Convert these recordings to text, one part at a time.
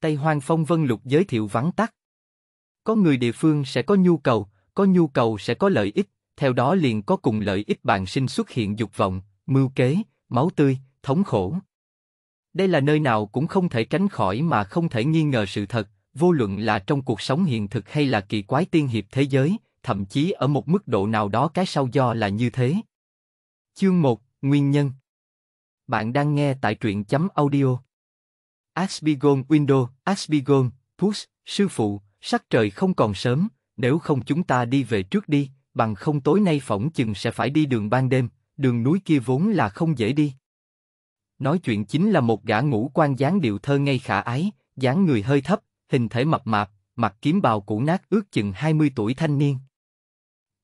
Tây Hoang Phong Vân Lục giới thiệu vắn tắt. Có người địa phương sẽ có nhu cầu, có nhu cầu sẽ có lợi ích, theo đó liền có cùng lợi ích bạn sinh xuất hiện dục vọng, mưu kế, máu tươi, thống khổ. Đây là nơi nào cũng không thể tránh khỏi mà không thể nghi ngờ sự thật, vô luận là trong cuộc sống hiện thực hay là kỳ quái tiên hiệp thế giới, thậm chí ở một mức độ nào đó cái sau do là như thế. Chương 1, Nguyên nhân Bạn đang nghe tại truyện chấm audio Asbigon Window, Asbigon, Push, sư phụ, sắc trời không còn sớm, nếu không chúng ta đi về trước đi, bằng không tối nay phỏng chừng sẽ phải đi đường ban đêm, đường núi kia vốn là không dễ đi. Nói chuyện chính là một gã ngũ quan dáng điệu thơ ngây khả ái, dáng người hơi thấp, hình thể mập mạp, mặc kiếm bào cũ nát ước chừng 20 tuổi thanh niên.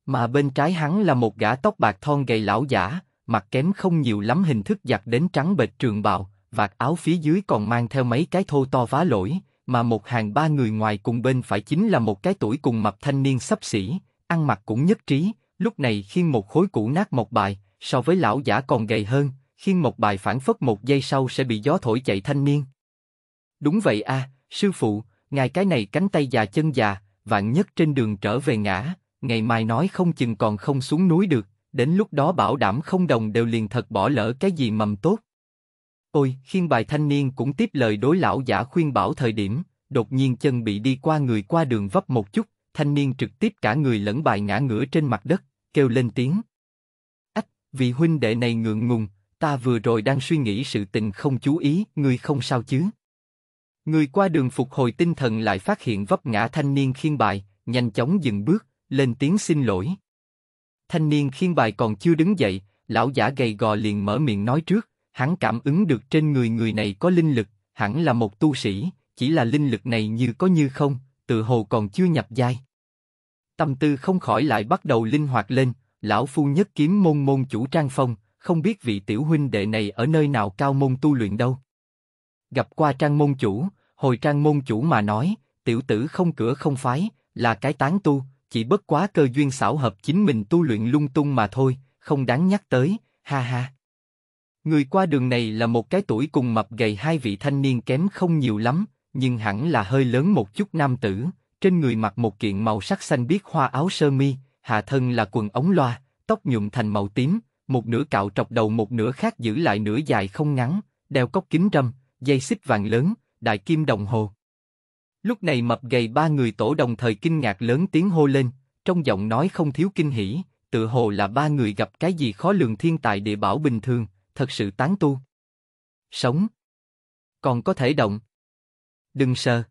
Mà bên trái hắn là một gã tóc bạc thon gầy lão giả, mặt kém không nhiều lắm hình thức giặt đến trắng bệch trường bào, vạt áo phía dưới còn mang theo mấy cái thô to vá lỗi, mà một hàng ba người ngoài cùng bên phải chính là một cái tuổi cùng mập thanh niên sắp xỉ, ăn mặc cũng nhất trí, lúc này khiêng một khối cũ nát một bài, so với lão giả còn gầy hơn, khiêng một bài phản phất một giây sau sẽ bị gió thổi chạy thanh niên. Đúng vậy a, à, sư phụ, ngài cái này cánh tay già chân già, vạn nhất trên đường trở về ngã, ngày mai nói không chừng còn không xuống núi được, đến lúc đó bảo đảm không đồng đều liền thật bỏ lỡ cái gì mầm tốt. Ôi, khiên bài thanh niên cũng tiếp lời đối lão giả khuyên bảo thời điểm, đột nhiên chân bị đi qua người qua đường vấp một chút, thanh niên trực tiếp cả người lẫn bài ngã ngửa trên mặt đất, kêu lên tiếng. Ách, vị huynh đệ này ngượng ngùng, ta vừa rồi đang suy nghĩ sự tình không chú ý, ngươi không sao chứ? Người qua đường phục hồi tinh thần lại phát hiện vấp ngã thanh niên khiên bài, nhanh chóng dừng bước, lên tiếng xin lỗi. Thanh niên khiên bài còn chưa đứng dậy, lão giả gầy gò liền mở miệng nói trước, hắn cảm ứng được trên người người này có linh lực, hẳn là một tu sĩ, chỉ là linh lực này như có như không, tự hồ còn chưa nhập giai. Tâm tư không khỏi lại bắt đầu linh hoạt lên, lão phu nhất kiếm môn môn chủ trang phong, không biết vị tiểu huynh đệ này ở nơi nào cao môn tu luyện đâu. Gặp qua trang môn chủ, hồi trang môn chủ mà nói, tiểu tử không cửa không phái, là cái tán tu, chỉ bất quá cơ duyên xảo hợp chính mình tu luyện lung tung mà thôi, không đáng nhắc tới, ha ha. Người qua đường này là một cái tuổi cùng mập gầy hai vị thanh niên kém không nhiều lắm, nhưng hẳn là hơi lớn một chút nam tử, trên người mặc một kiện màu sắc xanh biếc hoa áo sơ mi, hạ thân là quần ống loa, tóc nhuộm thành màu tím, một nửa cạo trọc đầu một nửa khác giữ lại nửa dài không ngắn, đeo cốc kính râm, dây xích vàng lớn, đại kim đồng hồ. Lúc này mập gầy ba người tổ đồng thời kinh ngạc lớn tiếng hô lên, trong giọng nói không thiếu kinh hỉ, tự hồ là ba người gặp cái gì khó lường thiên tài địa bảo bình thường, thật sự tán tu. Sống. Còn có thể động. Đừng sợ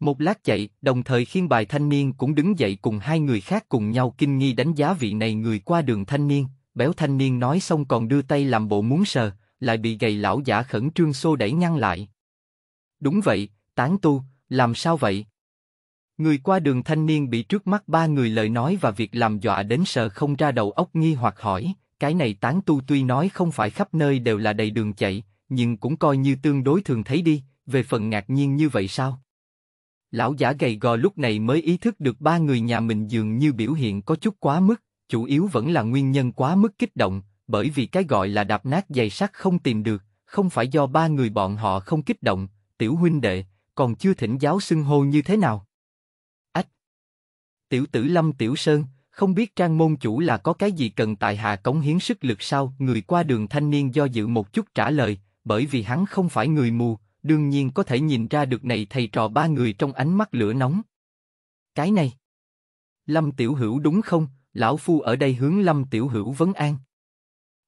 Một lát chạy, đồng thời khiên bài thanh niên cũng đứng dậy cùng hai người khác cùng nhau kinh nghi đánh giá vị này người qua đường thanh niên. Béo thanh niên nói xong còn đưa tay làm bộ muốn sờ, lại bị gầy lão giả khẩn trương xô đẩy ngăn lại. Đúng vậy, tán tu, làm sao vậy? Người qua đường thanh niên bị trước mắt ba người lời nói và việc làm dọa đến sợ không ra đầu óc nghi hoặc hỏi, cái này tán tu tuy nói không phải khắp nơi đều là đầy đường chạy, nhưng cũng coi như tương đối thường thấy đi, về phần ngạc nhiên như vậy sao? Lão giả gầy gò lúc này mới ý thức được ba người nhà mình dường như biểu hiện có chút quá mức, chủ yếu vẫn là nguyên nhân quá mức kích động, bởi vì cái gọi là đạp nát giày sắt không tìm được, không phải do ba người bọn họ không kích động, tiểu huynh đệ, còn chưa thỉnh giáo xưng hô như thế nào. Ách! Tiểu tử Lâm Tiểu Sơn, không biết trang môn chủ là có cái gì cần tại hạ cống hiến sức lực sao? Người qua đường thanh niên do dự một chút trả lời, bởi vì hắn không phải người mù, đương nhiên có thể nhìn ra được này thầy trò ba người trong ánh mắt lửa nóng. Cái này, Lâm Tiểu Hữu đúng không? Lão phu ở đây hướng Lâm Tiểu Hữu vấn an.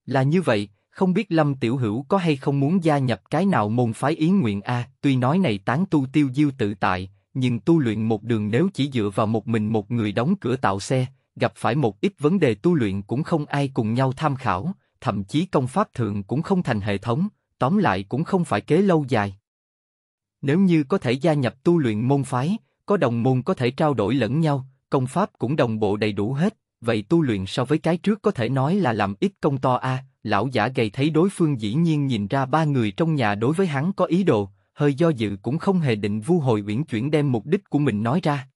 Là như vậy, không biết Lâm Tiểu Hữu có hay không muốn gia nhập cái nào môn phái ý nguyện a? Tuy nói này tán tu tiêu diêu tự tại, nhưng tu luyện một đường nếu chỉ dựa vào một mình một người đóng cửa tạo xe, gặp phải một ít vấn đề tu luyện cũng không ai cùng nhau tham khảo, thậm chí công pháp thượng cũng không thành hệ thống, tóm lại cũng không phải kế lâu dài. Nếu như có thể gia nhập tu luyện môn phái, có đồng môn có thể trao đổi lẫn nhau, công pháp cũng đồng bộ đầy đủ hết, vậy tu luyện so với cái trước có thể nói là làm ít công to a. lão giả gầy thấy đối phương dĩ nhiên nhìn ra ba người trong nhà đối với hắn có ý đồ, hơi do dự cũng không hề định vu hồi uyển chuyển đem mục đích của mình nói ra.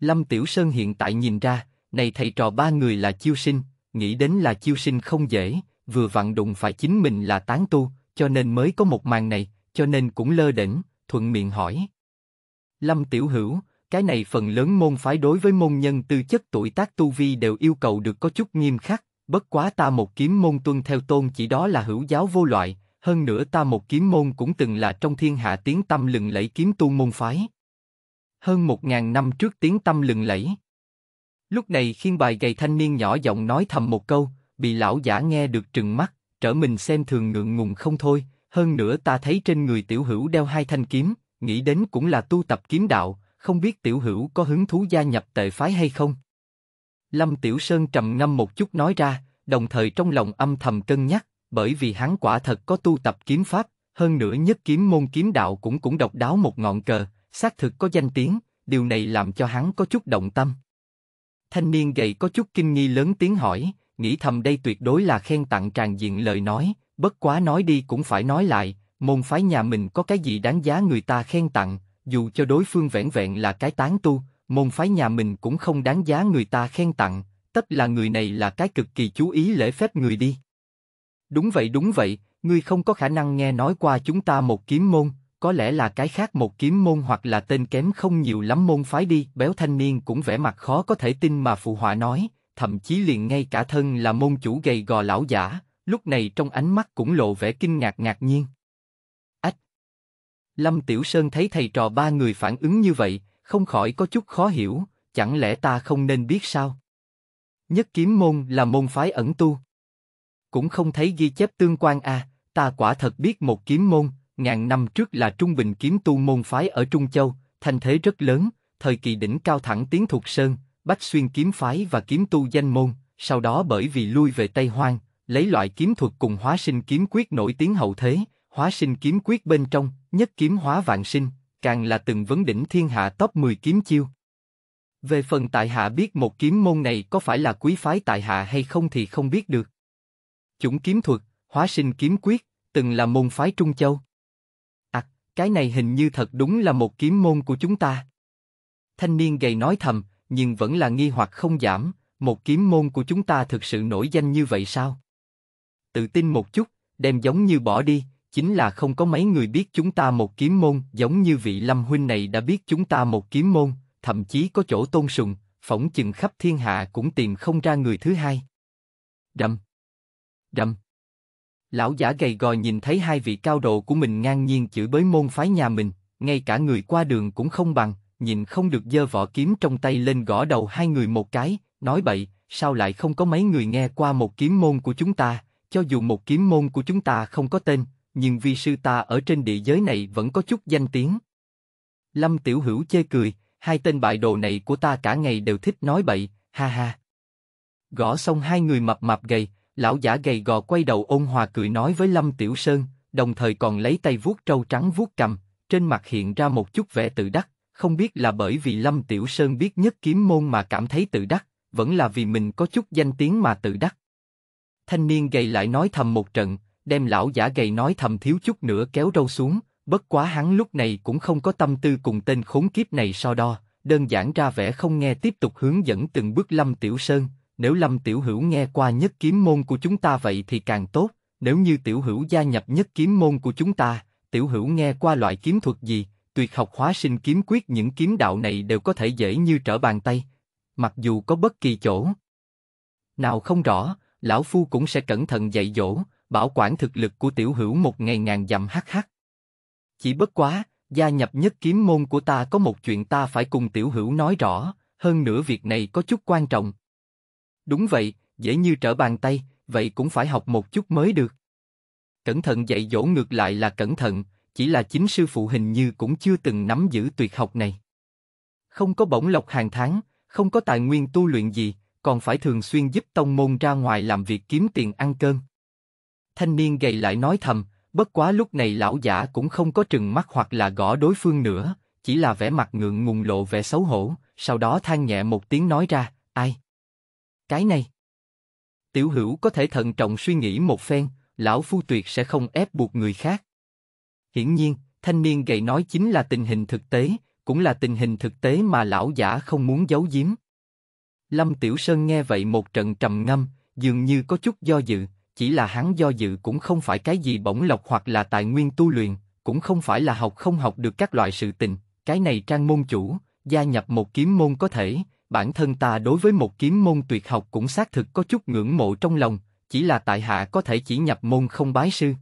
Lâm Tiểu Sơn hiện tại nhìn ra, này thầy trò ba người là chiêu sinh, nghĩ đến là chiêu sinh không dễ, vừa vặn đụng phải chính mình là tán tu, cho nên mới có một màn này, cho nên cũng lơ đỉnh, thuận miệng hỏi. Lâm Tiểu Hữu, cái này phần lớn môn phái đối với môn nhân tư chất tuổi tác tu vi đều yêu cầu được có chút nghiêm khắc, bất quá ta một kiếm môn tuân theo tôn chỉ đó là hữu giáo vô loại, hơn nữa ta một kiếm môn cũng từng là trong thiên hạ tiếng tâm lừng lẫy kiếm tu môn phái. Hơn một ngàn năm trước tiếng tâm lừng lẫy, Lúc này khiên bài gầy thanh niên nhỏ giọng nói thầm một câu, bị lão giả nghe được trừng mắt, trở mình xem thường ngượng ngùng không thôi, hơn nữa ta thấy trên người tiểu hữu đeo hai thanh kiếm, nghĩ đến cũng là tu tập kiếm đạo, không biết tiểu hữu có hứng thú gia nhập tệ phái hay không? Lâm Tiểu Sơn trầm ngâm một chút nói ra, đồng thời trong lòng âm thầm cân nhắc, bởi vì hắn quả thật có tu tập kiếm pháp, hơn nữa nhất kiếm môn kiếm đạo cũng cũng độc đáo một ngọn cờ, xác thực có danh tiếng, điều này làm cho hắn có chút động tâm. Thanh niên gầy có chút kinh nghi lớn tiếng hỏi, nghĩ thầm đây tuyệt đối là khen tặng tràn diện lời nói, bất quá nói đi cũng phải nói lại, môn phái nhà mình có cái gì đáng giá người ta khen tặng, dù cho đối phương vẻn vẹn là cái tán tu, môn phái nhà mình cũng không đáng giá người ta khen tặng, tất là người này là cái cực kỳ chú ý lễ phép người đi. Đúng vậy đúng vậy, ngươi không có khả năng nghe nói qua chúng ta một kiếm môn, có lẽ là cái khác một kiếm môn hoặc là tên kém không nhiều lắm môn phái đi. Béo thanh niên cũng vẻ mặt khó có thể tin mà phụ họa nói, thậm chí liền ngay cả thân là môn chủ gầy gò lão giả, lúc này trong ánh mắt cũng lộ vẻ kinh ngạc ngạc nhiên. Ách! Lâm Tiểu Sơn thấy thầy trò ba người phản ứng như vậy, không khỏi có chút khó hiểu, chẳng lẽ ta không nên biết sao? Nhất kiếm môn là môn phái ẩn tu. Cũng không thấy ghi chép tương quan à, ta quả thật biết một kiếm môn, ngàn năm trước là trung bình kiếm tu môn phái ở Trung Châu, thanh thế rất lớn, thời kỳ đỉnh cao thẳng tiến thuộc sơn, bách xuyên kiếm phái và kiếm tu danh môn, sau đó bởi vì lui về Tây Hoang, lấy loại kiếm thuật cùng hóa sinh kiếm quyết nổi tiếng hậu thế, hóa sinh kiếm quyết bên trong, nhất kiếm hóa vạn sinh, càng là từng vấn đỉnh thiên hạ top 10 kiếm chiêu. Về phần tại hạ biết một kiếm môn này có phải là quý phái tại hạ hay không thì không biết được. Chủng kiếm thuật, hóa sinh kiếm quyết, từng là môn phái Trung Châu cái này hình như thật đúng là một kiếm môn của chúng ta. Thanh niên gầy nói thầm, nhưng vẫn là nghi hoặc không giảm, một kiếm môn của chúng ta thực sự nổi danh như vậy sao? Tự tin một chút, đem giống như bỏ đi, chính là không có mấy người biết chúng ta một kiếm môn, giống như vị Lâm huynh này đã biết chúng ta một kiếm môn, thậm chí có chỗ tôn sùng, phỏng chừng khắp thiên hạ cũng tìm không ra người thứ hai. Đâm. Đâm. Lão giả gầy gò nhìn thấy hai vị cao độ của mình ngang nhiên chửi bới môn phái nhà mình, ngay cả người qua đường cũng không bằng, nhìn không được giơ vỏ kiếm trong tay lên gõ đầu hai người một cái, nói bậy, sao lại không có mấy người nghe qua một kiếm môn của chúng ta, cho dù một kiếm môn của chúng ta không có tên, nhưng vi sư ta ở trên địa giới này vẫn có chút danh tiếng. Lâm Tiểu Hữu chê cười, hai tên bại đồ này của ta cả ngày đều thích nói bậy, ha ha. Gõ xong hai người mập mạp gầy, lão giả gầy gò quay đầu ôn hòa cười nói với Lâm Tiểu Sơn, đồng thời còn lấy tay vuốt trâu trắng vuốt cầm, trên mặt hiện ra một chút vẻ tự đắc, không biết là bởi vì Lâm Tiểu Sơn biết nhất kiếm môn mà cảm thấy tự đắc, vẫn là vì mình có chút danh tiếng mà tự đắc. Thanh niên gầy lại nói thầm một trận, đem lão giả gầy nói thầm thiếu chút nữa kéo râu xuống, bất quá hắn lúc này cũng không có tâm tư cùng tên khốn kiếp này so đo, đơn giản ra vẻ không nghe tiếp tục hướng dẫn từng bước Lâm Tiểu Sơn, nếu Lâm Tiểu Hữu nghe qua nhất kiếm môn của chúng ta vậy thì càng tốt, nếu như Tiểu Hữu gia nhập nhất kiếm môn của chúng ta, Tiểu Hữu nghe qua loại kiếm thuật gì, tuyệt học hóa sinh kiếm quyết những kiếm đạo này đều có thể dễ như trở bàn tay, mặc dù có bất kỳ chỗ. Nào không rõ, Lão Phu cũng sẽ cẩn thận dạy dỗ, bảo quản thực lực của Tiểu Hữu một ngày ngàn dặm hắc hắc. Chỉ bất quá, gia nhập nhất kiếm môn của ta có một chuyện ta phải cùng Tiểu Hữu nói rõ, hơn nữa việc này có chút quan trọng Đúng vậy, dễ như trở bàn tay, vậy cũng phải học một chút mới được. Cẩn thận dạy dỗ ngược lại là cẩn thận, chỉ là chính sư phụ hình như cũng chưa từng nắm giữ tuyệt học này. Không có bổng lộc hàng tháng, không có tài nguyên tu luyện gì, còn phải thường xuyên giúp tông môn ra ngoài làm việc kiếm tiền ăn cơm. Thanh niên gầy lại nói thầm, bất quá lúc này lão giả cũng không có trừng mắt hoặc là gõ đối phương nữa, chỉ là vẻ mặt ngượng ngùng lộ vẻ xấu hổ, sau đó than nhẹ một tiếng nói ra, ai? Cái này. Tiểu hữu có thể thận trọng suy nghĩ một phen, lão phu tuyệt sẽ không ép buộc người khác. Hiển nhiên, thanh niên gầy nói chính là tình hình thực tế, cũng là tình hình thực tế mà lão giả không muốn giấu giếm. Lâm Tiểu Sơn nghe vậy một trận trầm ngâm, dường như có chút do dự, chỉ là hắn do dự cũng không phải cái gì bổng lộc hoặc là tài nguyên tu luyện, cũng không phải là học không học được các loại sự tình, cái này trang môn chủ, gia nhập một kiếm môn có thể, bản thân ta đối với một kiếm môn tuyệt học cũng xác thực có chút ngưỡng mộ trong lòng, chỉ là tại hạ có thể chỉ nhập môn không bái sư.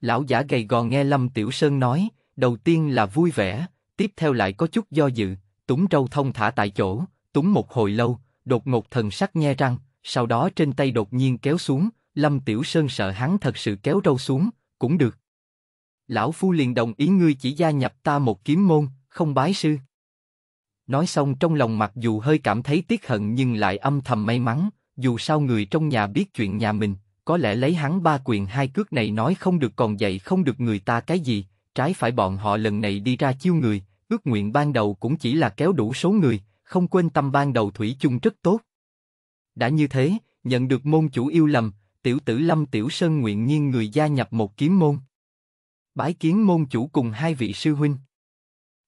Lão giả gầy gò nghe Lâm Tiểu Sơn nói, đầu tiên là vui vẻ, tiếp theo lại có chút do dự, túng trâu thông thả tại chỗ, túng một hồi lâu, đột ngột thần sắc nhe răng, sau đó trên tay đột nhiên kéo xuống, Lâm Tiểu Sơn sợ hắn thật sự kéo trâu xuống, cũng được. Lão Phu liền đồng ý ngươi chỉ gia nhập ta một kiếm môn, không bái sư. Nói xong trong lòng mặc dù hơi cảm thấy tiếc hận nhưng lại âm thầm may mắn, dù sao người trong nhà biết chuyện nhà mình, có lẽ lấy hắn ba quyền hai cước này nói không được còn dạy không được người ta cái gì, trái phải bọn họ lần này đi ra chiêu người, ước nguyện ban đầu cũng chỉ là kéo đủ số người, không quên tâm ban đầu thủy chung rất tốt. Đã như thế, nhận được môn chủ yêu lầm, tiểu tử Lâm Tiểu Sơn nguyện nhiên người gia nhập một kiếm môn. Bái kiến môn chủ cùng hai vị sư huynh.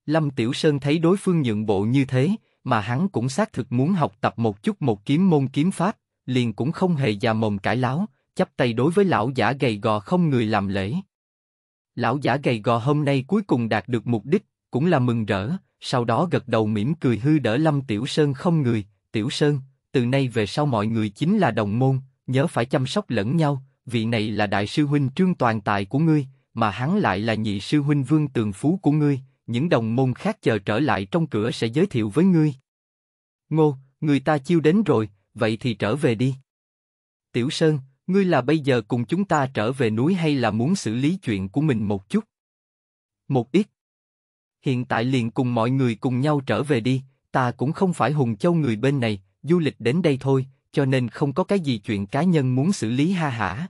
Lâm Tiểu Sơn thấy đối phương nhượng bộ như thế, mà hắn cũng xác thực muốn học tập một chút một kiếm môn kiếm pháp, liền cũng không hề già mồm cãi láo, chấp tay đối với lão giả gầy gò không người làm lễ. Lão giả gầy gò hôm nay cuối cùng đạt được mục đích, cũng là mừng rỡ, sau đó gật đầu mỉm cười hư đỡ Lâm Tiểu Sơn không người, Tiểu Sơn, từ nay về sau mọi người chính là đồng môn, nhớ phải chăm sóc lẫn nhau, vị này là đại sư huynh trương toàn tài của ngươi, mà hắn lại là nhị sư huynh vương tường phú của ngươi, những đồng môn khác chờ trở lại trong cửa sẽ giới thiệu với ngươi. Ngô, người ta chiêu đến rồi, vậy thì trở về đi. Tiểu Sơn, ngươi là bây giờ cùng chúng ta trở về núi hay là muốn xử lý chuyện của mình một chút? Một ít. Hiện tại liền cùng mọi người cùng nhau trở về đi, ta cũng không phải hùng châu người bên này, du lịch đến đây thôi, cho nên không có cái gì chuyện cá nhân muốn xử lý ha hả.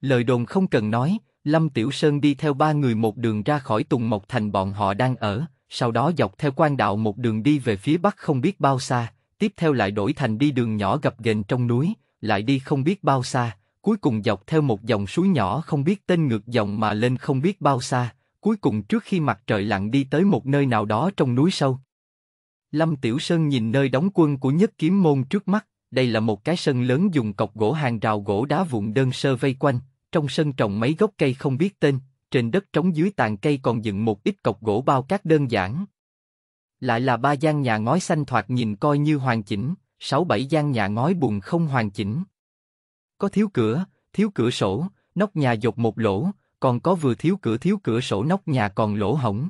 Lời đồn không cần nói, Lâm Tiểu Sơn đi theo ba người một đường ra khỏi Tùng Mộc Thành bọn họ đang ở, sau đó dọc theo quan đạo một đường đi về phía bắc không biết bao xa, tiếp theo lại đổi thành đi đường nhỏ gập ghềnh trong núi, lại đi không biết bao xa, cuối cùng dọc theo một dòng suối nhỏ không biết tên ngược dòng mà lên không biết bao xa, cuối cùng trước khi mặt trời lặn đi tới một nơi nào đó trong núi sâu. Lâm Tiểu Sơn nhìn nơi đóng quân của nhất kiếm môn trước mắt, đây là một cái sân lớn dùng cọc gỗ hàng rào gỗ đá vụn đơn sơ vây quanh, trong sân trồng mấy gốc cây không biết tên, trên đất trống dưới tàn cây còn dựng một ít cọc gỗ bao cát đơn giản. Lại là ba gian nhà ngói xanh thoạt nhìn coi như hoàn chỉnh, sáu bảy gian nhà ngói bùn không hoàn chỉnh. Có thiếu cửa, thiếu cửa sổ, nóc nhà dột một lỗ, còn có vừa thiếu cửa thiếu cửa sổ nóc nhà còn lỗ hổng.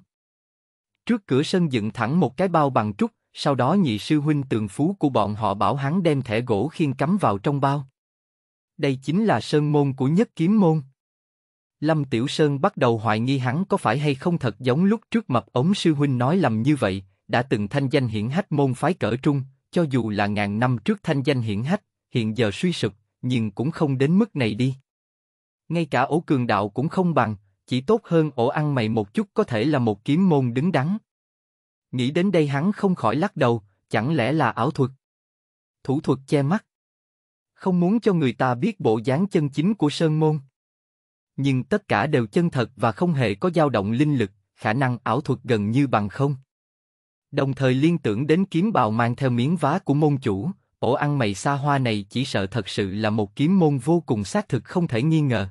Trước cửa sân dựng thẳng một cái bao bằng trúc, sau đó nhị sư huynh tường phú của bọn họ bảo hắn đem thẻ gỗ khiên cắm vào trong bao. Đây chính là sơn môn của nhất kiếm môn. Lâm Tiểu Sơn bắt đầu hoài nghi hắn có phải hay không thật giống lúc trước mập ống sư huynh nói lầm như vậy, đã từng thanh danh hiển hách môn phái cỡ trung, cho dù là ngàn năm trước thanh danh hiển hách, hiện giờ suy sụp, nhưng cũng không đến mức này đi. Ngay cả ổ cường đạo cũng không bằng, chỉ tốt hơn ổ ăn mày một chút có thể là một kiếm môn đứng đắn. Nghĩ đến đây hắn không khỏi lắc đầu, chẳng lẽ là ảo thuật? Thủ thuật che mắt không muốn cho người ta biết bộ dáng chân chính của Sơn Môn. Nhưng tất cả đều chân thật và không hề có dao động linh lực, khả năng ảo thuật gần như bằng không. Đồng thời liên tưởng đến kiếm bào mang theo miếng vá của môn chủ, ổ ăn mày xa hoa này chỉ sợ thật sự là một kiếm môn vô cùng xác thực không thể nghi ngờ.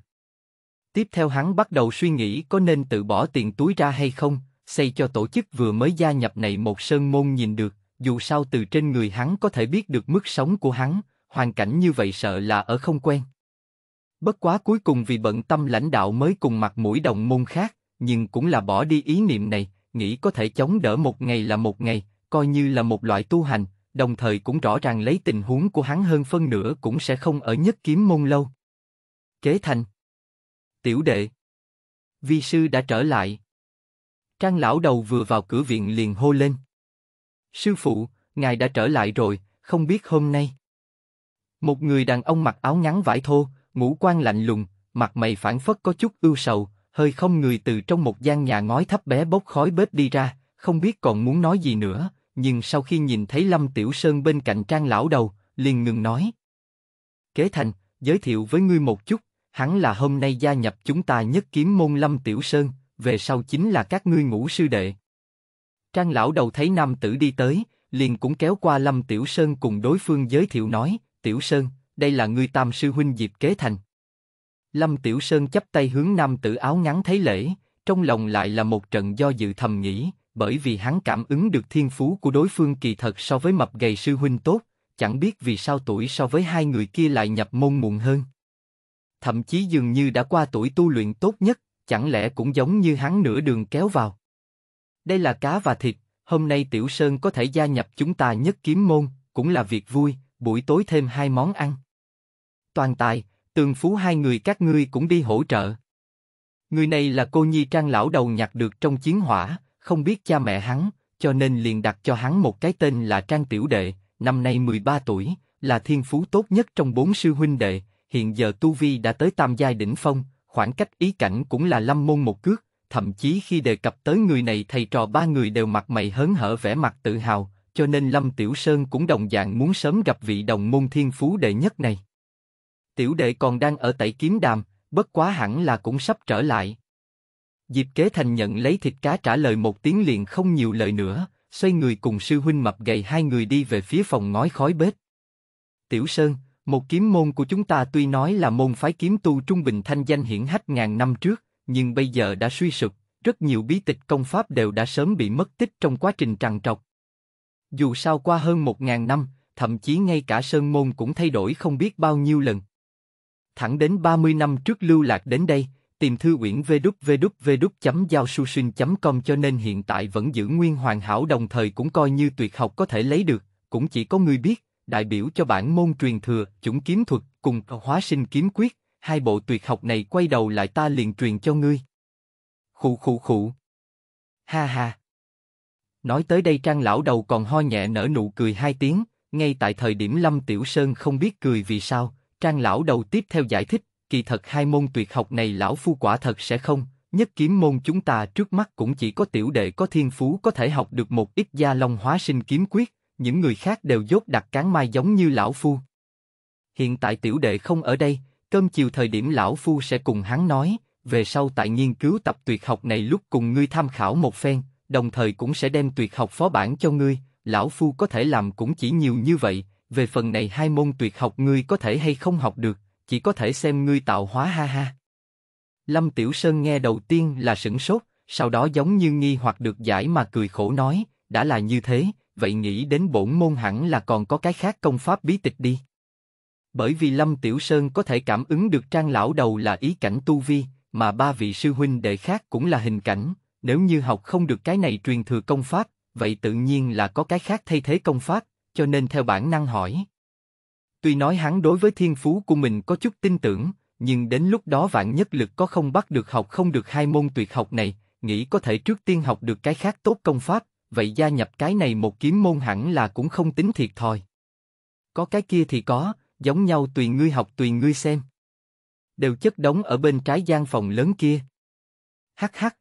Tiếp theo hắn bắt đầu suy nghĩ có nên tự bỏ tiền túi ra hay không, xây cho tổ chức vừa mới gia nhập này một sơn môn nhìn được, dù sao từ trên người hắn có thể biết được mức sống của hắn, hoàn cảnh như vậy sợ là ở không quen. Bất quá cuối cùng vì bận tâm lãnh đạo mới cùng mặt mũi đồng môn khác, nhưng cũng là bỏ đi ý niệm này, nghĩ có thể chống đỡ một ngày là một ngày, coi như là một loại tu hành, đồng thời cũng rõ ràng lấy tình huống của hắn hơn phân nửa cũng sẽ không ở nhất kiếm môn lâu. Kế thành Tiểu đệ Vi sư đã trở lại. Trang lão đầu vừa vào cửa viện liền hô lên. Sư phụ, ngài đã trở lại rồi, không biết hôm nay. Một người đàn ông mặc áo ngắn vải thô, ngũ quan lạnh lùng, mặt mày phản phất có chút ưu sầu, hơi không người từ trong một gian nhà ngói thấp bé bốc khói bếp đi ra, không biết còn muốn nói gì nữa, nhưng sau khi nhìn thấy Lâm Tiểu Sơn bên cạnh Trang lão đầu, liền ngừng nói. Kế Thành, giới thiệu với ngươi một chút, hắn là hôm nay gia nhập chúng ta nhất kiếm môn Lâm Tiểu Sơn, về sau chính là các ngươi ngũ sư đệ. Trang lão đầu thấy nam tử đi tới, liền cũng kéo qua Lâm Tiểu Sơn cùng đối phương giới thiệu nói, Tiểu Sơn, đây là ngươi tam sư huynh Diệp Kế Thành. Lâm Tiểu Sơn chấp tay hướng nam tử áo ngắn thấy lễ, trong lòng lại là một trận do dự thầm nghĩ, bởi vì hắn cảm ứng được thiên phú của đối phương kỳ thật so với mập gầy sư huynh tốt, chẳng biết vì sao tuổi so với hai người kia lại nhập môn muộn hơn. Thậm chí dường như đã qua tuổi tu luyện tốt nhất, chẳng lẽ cũng giống như hắn nửa đường kéo vào. Đây là cá và thịt, hôm nay Tiểu Sơn có thể gia nhập chúng ta nhất kiếm môn, cũng là việc vui, buổi tối thêm hai món ăn. Toàn tài, tường phú hai người các ngươi cũng đi hỗ trợ. Người này là cô nhi trang lão đầu nhặt được trong chiến hỏa, không biết cha mẹ hắn, cho nên liền đặt cho hắn một cái tên là Trang Tiểu Đệ, năm nay 13 tuổi, là thiên phú tốt nhất trong bốn sư huynh đệ, hiện giờ Tu Vi đã tới tam giai đỉnh phong, khoảng cách ý cảnh cũng là lâm môn một cước, thậm chí khi đề cập tới người này thầy trò ba người đều mặt mày hớn hở vẻ mặt tự hào, cho nên Lâm Tiểu Sơn cũng đồng dạng muốn sớm gặp vị đồng môn thiên phú đệ nhất này. Tiểu đệ còn đang ở tẩy kiếm đàm, bất quá hẳn là cũng sắp trở lại. Diệp Kế Thành nhận lấy thịt cá trả lời một tiếng liền không nhiều lời nữa, xoay người cùng sư huynh mập gầy hai người đi về phía phòng ngói khói bếp. Tiểu Sơn, một kiếm môn của chúng ta tuy nói là môn phái kiếm tu trung bình thanh danh hiển hách ngàn năm trước, nhưng bây giờ đã suy sụp, rất nhiều bí tịch công pháp đều đã sớm bị mất tích trong quá trình trằn trọc. Dù sao qua hơn một ngàn năm, thậm chí ngay cả Sơn Môn cũng thay đổi không biết bao nhiêu lần. Thẳng đến 30 năm trước lưu lạc đến đây, tìm thư uyển www.giao-su-sinh.com cho nên hiện tại vẫn giữ nguyên hoàn hảo đồng thời cũng coi như tuyệt học có thể lấy được, cũng chỉ có người biết, đại biểu cho bản môn truyền thừa, chủng kiếm thuật cùng hóa sinh kiếm quyết, hai bộ tuyệt học này quay đầu lại ta liền truyền cho ngươi. Khụ khụ khụ. Ha ha. Nói tới đây Trang lão đầu còn ho nhẹ nở nụ cười hai tiếng, ngay tại thời điểm Lâm Tiểu Sơn không biết cười vì sao, Trang lão đầu tiếp theo giải thích, kỳ thật hai môn tuyệt học này lão phu quả thật sẽ không, nhất kiếm môn chúng ta trước mắt cũng chỉ có tiểu đệ có thiên phú có thể học được một ít gia long hóa sinh kiếm quyết, những người khác đều dốt đặt cán mai giống như lão phu. Hiện tại tiểu đệ không ở đây, cơm chiều thời điểm lão phu sẽ cùng hắn nói, về sau tại nghiên cứu tập tuyệt học này lúc cùng ngươi tham khảo một phen, đồng thời cũng sẽ đem tuyệt học phó bản cho ngươi, lão phu có thể làm cũng chỉ nhiều như vậy, về phần này hai môn tuyệt học ngươi có thể hay không học được, chỉ có thể xem ngươi tạo hóa ha ha. Lâm Tiểu Sơn nghe đầu tiên là sửng sốt, sau đó giống như nghi hoặc được giải mà cười khổ nói, đã là như thế, vậy nghĩ đến bổn môn hẳn là còn có cái khác công pháp bí tịch đi. Bởi vì Lâm Tiểu Sơn có thể cảm ứng được trang lão đầu là ý cảnh tu vi, mà ba vị sư huynh đệ khác cũng là hình cảnh, nếu như học không được cái này truyền thừa công pháp, vậy tự nhiên là có cái khác thay thế công pháp, cho nên theo bản năng hỏi. Tuy nói hắn đối với thiên phú của mình có chút tin tưởng, nhưng đến lúc đó vạn nhất lực có không bắt được học không được hai môn tuyệt học này, nghĩ có thể trước tiên học được cái khác tốt công pháp, vậy gia nhập cái này một kiếm môn hẳn là cũng không tính thiệt thòi. Có cái kia thì có, giống nhau tùy ngươi học tùy ngươi xem. Đều chất đóng ở bên trái gian phòng lớn kia. Hắc hắc,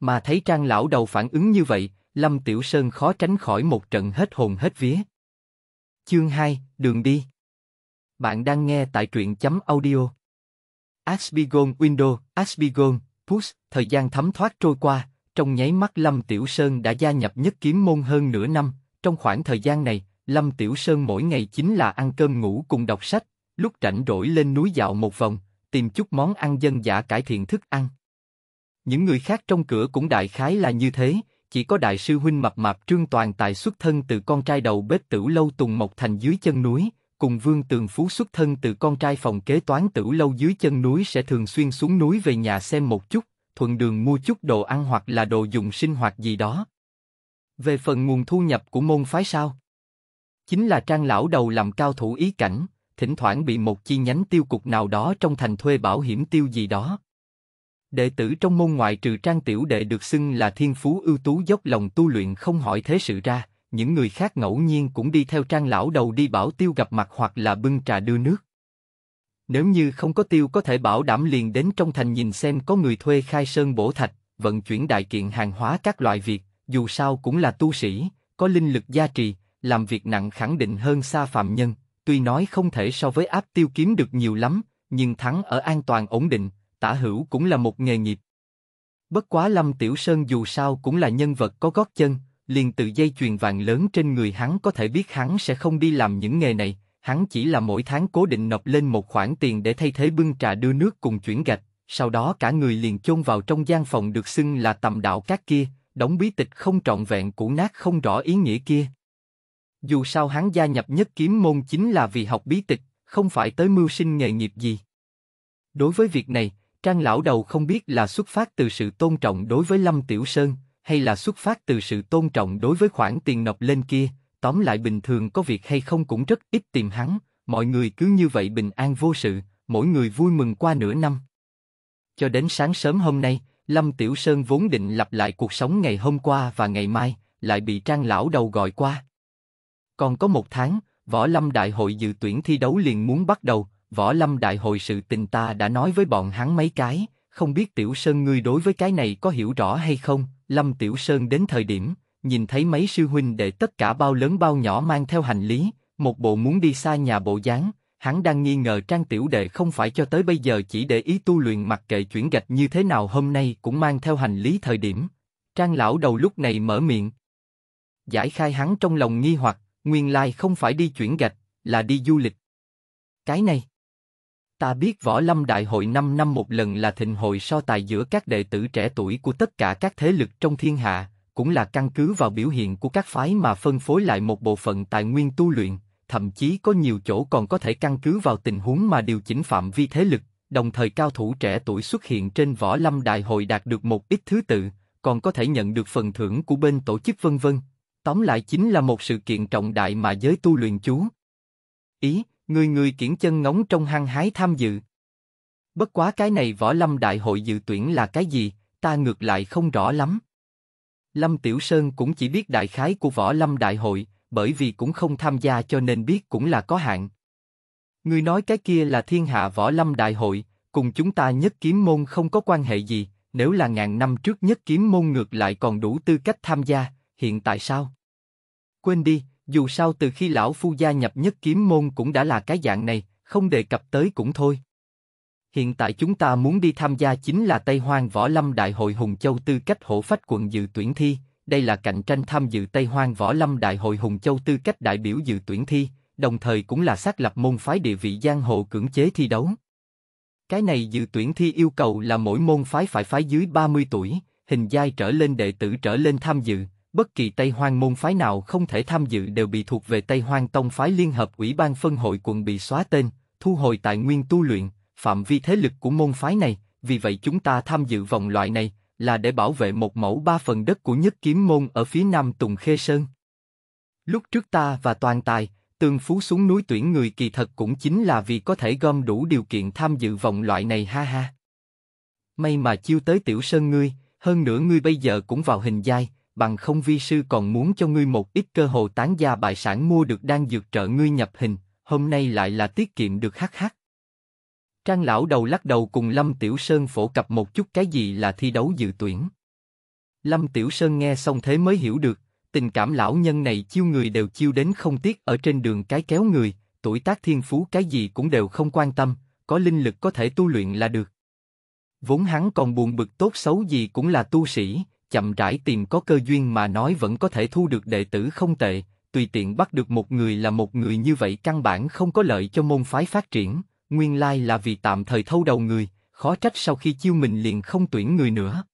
mà thấy Trang lão đầu phản ứng như vậy, Lâm Tiểu Sơn khó tránh khỏi một trận hết hồn hết vía. Chương 2, đường đi. Bạn đang nghe tại truyện chấm audio. Asbigon Window, Asbigon, Push, thời gian thấm thoát trôi qua, trong nháy mắt Lâm Tiểu Sơn đã gia nhập nhất kiếm môn hơn nửa năm, trong khoảng thời gian này, Lâm Tiểu Sơn mỗi ngày chính là ăn cơm ngủ cùng đọc sách, lúc rảnh rỗi lên núi dạo một vòng, tìm chút món ăn dân dã cải thiện thức ăn. Những người khác trong cửa cũng đại khái là như thế, chỉ có đại sư huynh mập mạp trương toàn tài xuất thân từ con trai đầu bếp tử lâu tùng mộc thành dưới chân núi, cùng vương tường phú xuất thân từ con trai phòng kế toán tử lâu dưới chân núi sẽ thường xuyên xuống núi về nhà xem một chút, thuận đường mua chút đồ ăn hoặc là đồ dùng sinh hoạt gì đó. Về phần nguồn thu nhập của môn phái sao? Chính là trang lão đầu làm cao thủ ý cảnh, thỉnh thoảng bị một chi nhánh tiêu cục nào đó trong thành thuê bảo hiểm tiêu gì đó. Đệ tử trong môn ngoại trừ trang tiểu đệ được xưng là thiên phú ưu tú dốc lòng tu luyện không hỏi thế sự ra, những người khác ngẫu nhiên cũng đi theo trang lão đầu đi bảo tiêu gặp mặt hoặc là bưng trà đưa nước. Nếu như không có tiêu có thể bảo đảm liền đến trong thành nhìn xem có người thuê khai sơn bổ thạch, vận chuyển đại kiện hàng hóa các loại việc, dù sao cũng là tu sĩ, có linh lực gia trì, làm việc nặng khẳng định hơn xa phạm nhân, tuy nói không thể so với áp tiêu kiếm được nhiều lắm, nhưng thắng ở an toàn ổn định, tả hữu cũng là một nghề nghiệp. Bất quá Lâm Tiểu Sơn dù sao cũng là nhân vật có gót chân, liền tự dây chuyền vàng lớn trên người hắn có thể biết hắn sẽ không đi làm những nghề này, hắn chỉ là mỗi tháng cố định nộp lên một khoản tiền để thay thế bưng trà đưa nước cùng chuyển gạch, sau đó cả người liền chôn vào trong gian phòng được xưng là tầm đạo các kia, đóng bí tịch không trọn vẹn cũ nát không rõ ý nghĩa kia. Dù sao hắn gia nhập nhất kiếm môn chính là vì học bí tịch, không phải tới mưu sinh nghề nghiệp gì. Đối với việc này, Trang lão đầu không biết là xuất phát từ sự tôn trọng đối với Lâm Tiểu Sơn, hay là xuất phát từ sự tôn trọng đối với khoản tiền nộp lên kia, tóm lại bình thường có việc hay không cũng rất ít tìm hắn, mọi người cứ như vậy bình an vô sự, mỗi người vui mừng qua nửa năm. Cho đến sáng sớm hôm nay, Lâm Tiểu Sơn vốn định lặp lại cuộc sống ngày hôm qua và ngày mai, lại bị Trang lão đầu gọi qua. Còn có một tháng, Võ Lâm Đại hội dự tuyển thi đấu liền muốn bắt đầu, Võ Lâm Đại hội sự tình ta đã nói với bọn hắn mấy cái, không biết Tiểu Sơn ngươi đối với cái này có hiểu rõ hay không, Lâm Tiểu Sơn đến thời điểm, nhìn thấy mấy sư huynh đệ tất cả bao lớn bao nhỏ mang theo hành lý, một bộ muốn đi xa nhà bộ dáng, hắn đang nghi ngờ Trang Tiểu Đệ không phải cho tới bây giờ chỉ để ý tu luyện mặc kệ chuyển gạch như thế nào hôm nay cũng mang theo hành lý thời điểm. Trang lão đầu lúc này mở miệng. Giải khai hắn trong lòng nghi hoặc, nguyên lai không phải đi chuyển gạch, là đi du lịch. Cái này, Ta biết Võ Lâm Đại hội năm năm một lần là thịnh hội so tài giữa các đệ tử trẻ tuổi của tất cả các thế lực trong thiên hạ, cũng là căn cứ vào biểu hiện của các phái mà phân phối lại một bộ phận tài nguyên tu luyện, thậm chí có nhiều chỗ còn có thể căn cứ vào tình huống mà điều chỉnh phạm vi thế lực, đồng thời cao thủ trẻ tuổi xuất hiện trên Võ Lâm Đại hội đạt được một ít thứ tự, còn có thể nhận được phần thưởng của bên tổ chức vân vân. Tóm lại chính là một sự kiện trọng đại mà giới tu luyện chú. Ý, Người người kiển chân ngóng trong hăng hái tham dự. Bất quá cái này võ lâm đại hội dự tuyển là cái gì, ta ngược lại không rõ lắm. Lâm Tiểu Sơn cũng chỉ biết đại khái của võ lâm đại hội, bởi vì cũng không tham gia cho nên biết cũng là có hạn. Người nói cái kia là thiên hạ võ lâm đại hội, cùng chúng ta nhất kiếm môn không có quan hệ gì, nếu là ngàn năm trước nhất kiếm môn ngược lại còn đủ tư cách tham gia, hiện tại sao? Quên đi, dù sao từ khi lão phu gia nhập nhất kiếm môn cũng đã là cái dạng này, không đề cập tới cũng thôi. Hiện tại chúng ta muốn đi tham gia chính là Tây Hoang Võ Lâm Đại hội Hùng Châu tư cách hổ phách quận dự tuyển thi, đây là cạnh tranh tham dự Tây Hoang Võ Lâm Đại hội Hùng Châu tư cách đại biểu dự tuyển thi, đồng thời cũng là xác lập môn phái địa vị giang hồ cưỡng chế thi đấu. Cái này dự tuyển thi yêu cầu là mỗi môn phái phải phái dưới 30 tuổi, hình giai trở lên đệ tử trở lên tham dự, bất kỳ Tây Hoang môn phái nào không thể tham dự đều bị thuộc về Tây Hoang tông phái liên hợp ủy ban phân hội quận bị xóa tên, thu hồi tài nguyên tu luyện, phạm vi thế lực của môn phái này, vì vậy chúng ta tham dự vòng loại này là để bảo vệ một mẫu ba phần đất của nhất kiếm môn ở phía nam Tùng Khê Sơn. Lúc trước ta và toàn tài, Tương Phú xuống núi tuyển người kỳ thật cũng chính là vì có thể gom đủ điều kiện tham dự vòng loại này ha ha. May mà chiêu tới tiểu sơn ngươi, hơn nữa ngươi bây giờ cũng vào hình giai, bằng không vi sư còn muốn cho ngươi một ít cơ hội tán gia bại sản mua được đang dược trợ ngươi nhập hình, hôm nay lại là tiết kiệm được hắc hắc. Trang lão đầu lắc đầu cùng Lâm Tiểu Sơn phổ cập một chút cái gì là thi đấu dự tuyển. Lâm Tiểu Sơn nghe xong thế mới hiểu được, tình cảm lão nhân này chiêu người đều chiêu đến không tiếc ở trên đường cái kéo người, tuổi tác thiên phú cái gì cũng đều không quan tâm, có linh lực có thể tu luyện là được. Vốn hắn còn buồn bực tốt xấu gì cũng là tu sĩ, chậm rãi tìm có cơ duyên mà nói vẫn có thể thu được đệ tử không tệ, tùy tiện bắt được một người là một người như vậy căn bản không có lợi cho môn phái phát triển, nguyên lai là vì tạm thời thâu đầu người, khó trách sau khi chiêu mình liền không tuyển người nữa.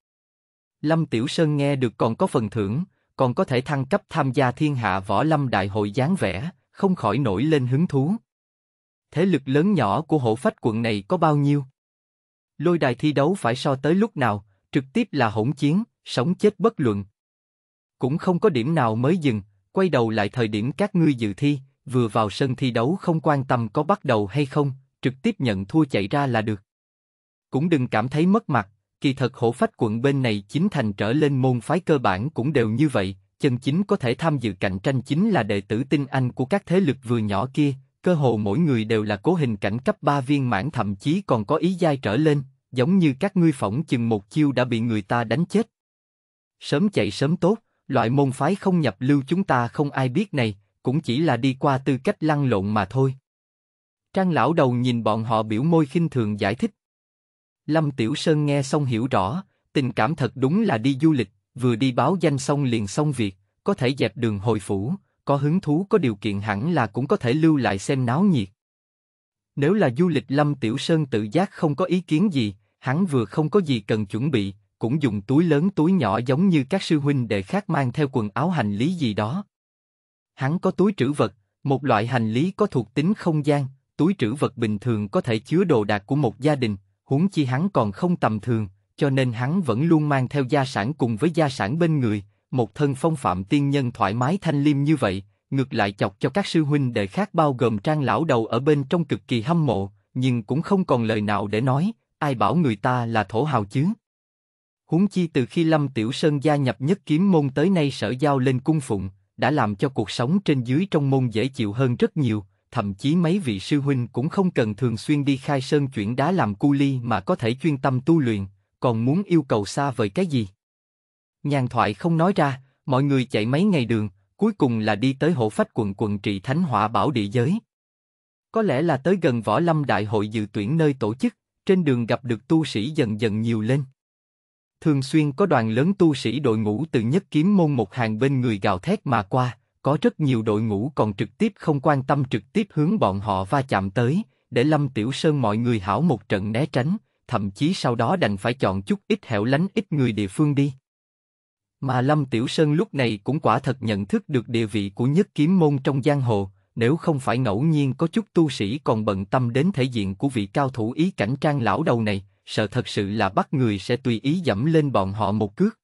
Lâm Tiểu Sơn nghe được còn có phần thưởng, còn có thể thăng cấp tham gia thiên hạ võ lâm đại hội dáng vẻ, không khỏi nổi lên hứng thú. Thế lực lớn nhỏ của hổ phách quận này có bao nhiêu? Lôi đài thi đấu phải so tới lúc nào, trực tiếp là hỗn chiến, sống chết bất luận. Cũng không có điểm nào mới dừng, quay đầu lại thời điểm các ngươi dự thi, vừa vào sân thi đấu không quan tâm có bắt đầu hay không, trực tiếp nhận thua chạy ra là được. Cũng đừng cảm thấy mất mặt, kỳ thật hổ phách quận bên này chính thành trở lên môn phái cơ bản cũng đều như vậy, chân chính có thể tham dự cạnh tranh chính là đệ tử tinh anh của các thế lực vừa nhỏ kia, cơ hồ mỗi người đều là cố hình cảnh cấp 3 viên mãn thậm chí còn có ý giai trở lên, giống như các ngươi phỏng chừng một chiêu đã bị người ta đánh chết. Sớm chạy sớm tốt, loại môn phái không nhập lưu chúng ta không ai biết này, cũng chỉ là đi qua tư cách lăn lộn mà thôi. Trang lão đầu nhìn bọn họ biểu môi khinh thường giải thích. Lâm Tiểu Sơn nghe xong hiểu rõ, tình cảm thật đúng là đi du lịch, vừa đi báo danh xong liền xong việc, có thể dẹp đường hồi phủ, có hứng thú có điều kiện hẳn là cũng có thể lưu lại xem náo nhiệt. Nếu là du lịch Lâm Tiểu Sơn tự giác không có ý kiến gì, hắn vừa không có gì cần chuẩn bị, cũng dùng túi lớn túi nhỏ giống như các sư huynh đệ khác mang theo quần áo hành lý gì đó. Hắn có túi trữ vật, một loại hành lý có thuộc tính không gian, túi trữ vật bình thường có thể chứa đồ đạc của một gia đình, huống chi hắn còn không tầm thường, cho nên hắn vẫn luôn mang theo gia sản cùng với gia sản bên người, một thân phong phạm tiên nhân thoải mái thanh liêm như vậy, ngược lại chọc cho các sư huynh đệ khác bao gồm trang lão đầu ở bên trong cực kỳ hâm mộ, nhưng cũng không còn lời nào để nói, ai bảo người ta là thổ hào chứ. Huống chi từ khi Lâm Tiểu Sơn gia nhập nhất kiếm môn tới nay sở giao lên cung phụng, đã làm cho cuộc sống trên dưới trong môn dễ chịu hơn rất nhiều, thậm chí mấy vị sư huynh cũng không cần thường xuyên đi khai sơn chuyển đá làm cu ly mà có thể chuyên tâm tu luyện, còn muốn yêu cầu xa vời cái gì. Nhàn thoại không nói ra, mọi người chạy mấy ngày đường, cuối cùng là đi tới hộ phách quận quận trị Thánh Hỏa Bảo địa giới. Có lẽ là tới gần Võ Lâm Đại hội dự tuyển nơi tổ chức, trên đường gặp được tu sĩ dần dần nhiều lên thường xuyên có đoàn lớn tu sĩ đội ngũ từ nhất kiếm môn một hàng bên người gào thét mà qua, có rất nhiều đội ngũ còn trực tiếp không quan tâm trực tiếp hướng bọn họ va chạm tới, để Lâm Tiểu Sơn mọi người hảo một trận né tránh, thậm chí sau đó đành phải chọn chút ít hẻo lánh ít người địa phương đi. Mà Lâm Tiểu Sơn lúc này cũng quả thật nhận thức được địa vị của nhất kiếm môn trong giang hồ, nếu không phải ngẫu nhiên có chút tu sĩ còn bận tâm đến thể diện của vị cao thủ ý cảnh trang lão đầu này, sợ thật sự là bắt người sẽ tùy ý dẫm lên bọn họ một cước.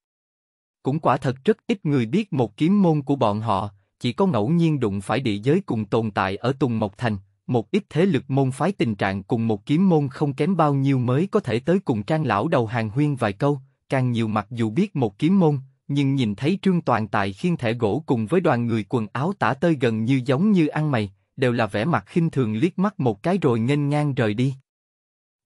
Cũng quả thật rất ít người biết một kiếm môn của bọn họ, chỉ có ngẫu nhiên đụng phải địa giới cùng tồn tại ở Tùng Mộc Thành, một ít thế lực môn phái tình trạng cùng một kiếm môn không kém bao nhiêu mới có thể tới cùng trang lão đầu hàng huyên vài câu, càng nhiều mặc dù biết một kiếm môn, nhưng nhìn thấy trương toàn tài khiên thể gỗ cùng với đoàn người quần áo tả tơi gần như giống như ăn mày, đều là vẻ mặt khinh thường liếc mắt một cái rồi nghênh ngang rời đi.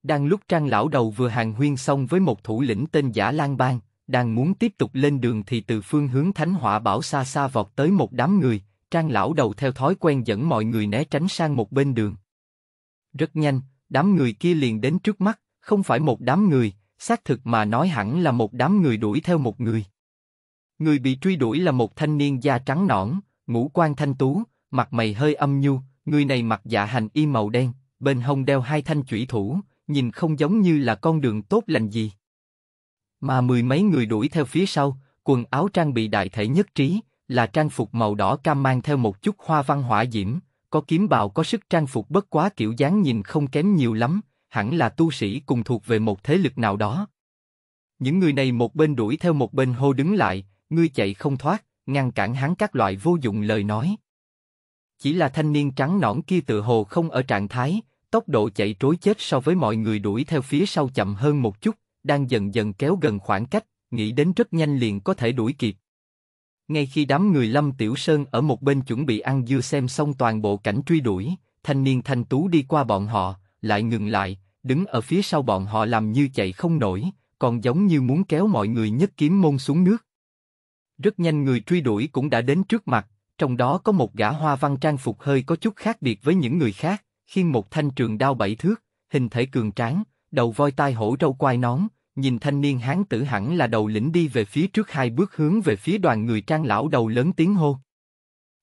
Đang lúc Trang lão đầu vừa hàng huyên xong với một thủ lĩnh tên giả Lan Bang, đang muốn tiếp tục lên đường thì từ phương hướng Thánh hỏa Bảo xa xa vọt tới một đám người, Trang lão đầu theo thói quen dẫn mọi người né tránh sang một bên đường. Rất nhanh, đám người kia liền đến trước mắt, không phải một đám người, xác thực mà nói hẳn là một đám người đuổi theo một người. Người bị truy đuổi là một thanh niên da trắng nõn, ngũ quan thanh tú, mặt mày hơi âm nhu, người này mặc dạ hành y màu đen, bên hông đeo hai thanh chủy thủ, nhìn không giống như là con đường tốt lành gì. Mà mười mấy người đuổi theo phía sau, quần áo trang bị đại thể nhất trí, là trang phục màu đỏ cam mang theo một chút hoa văn hỏa diễm, có kiếm bào có sức trang phục bất quá kiểu dáng nhìn không kém nhiều lắm, hẳn là tu sĩ cùng thuộc về một thế lực nào đó. Những người này một bên đuổi theo một bên hô đứng lại, ngươi chạy không thoát, ngăn cản hắn các loại vô dụng lời nói. Chỉ là thanh niên trắng nõn kia tự hồ không ở trạng thái, tốc độ chạy trối chết so với mọi người đuổi theo phía sau chậm hơn một chút, đang dần dần kéo gần khoảng cách, nghĩ đến rất nhanh liền có thể đuổi kịp. Ngay khi đám người Lâm Tiểu Sơn ở một bên chuẩn bị ăn dưa xem xong toàn bộ cảnh truy đuổi, thanh niên thanh tú đi qua bọn họ, lại ngừng lại, đứng ở phía sau bọn họ làm như chạy không nổi, còn giống như muốn kéo mọi người nhất kiếm môn xuống nước. Rất nhanh người truy đuổi cũng đã đến trước mặt, trong đó có một gã hoa văn trang phục hơi có chút khác biệt với những người khác, khiêng một thanh trường đao bảy thước, hình thể cường tráng, đầu voi tai hổ râu quai nón, nhìn thanh niên hán tử hẳn là đầu lĩnh đi về phía trước hai bước hướng về phía đoàn người trang lão đầu lớn tiếng hô.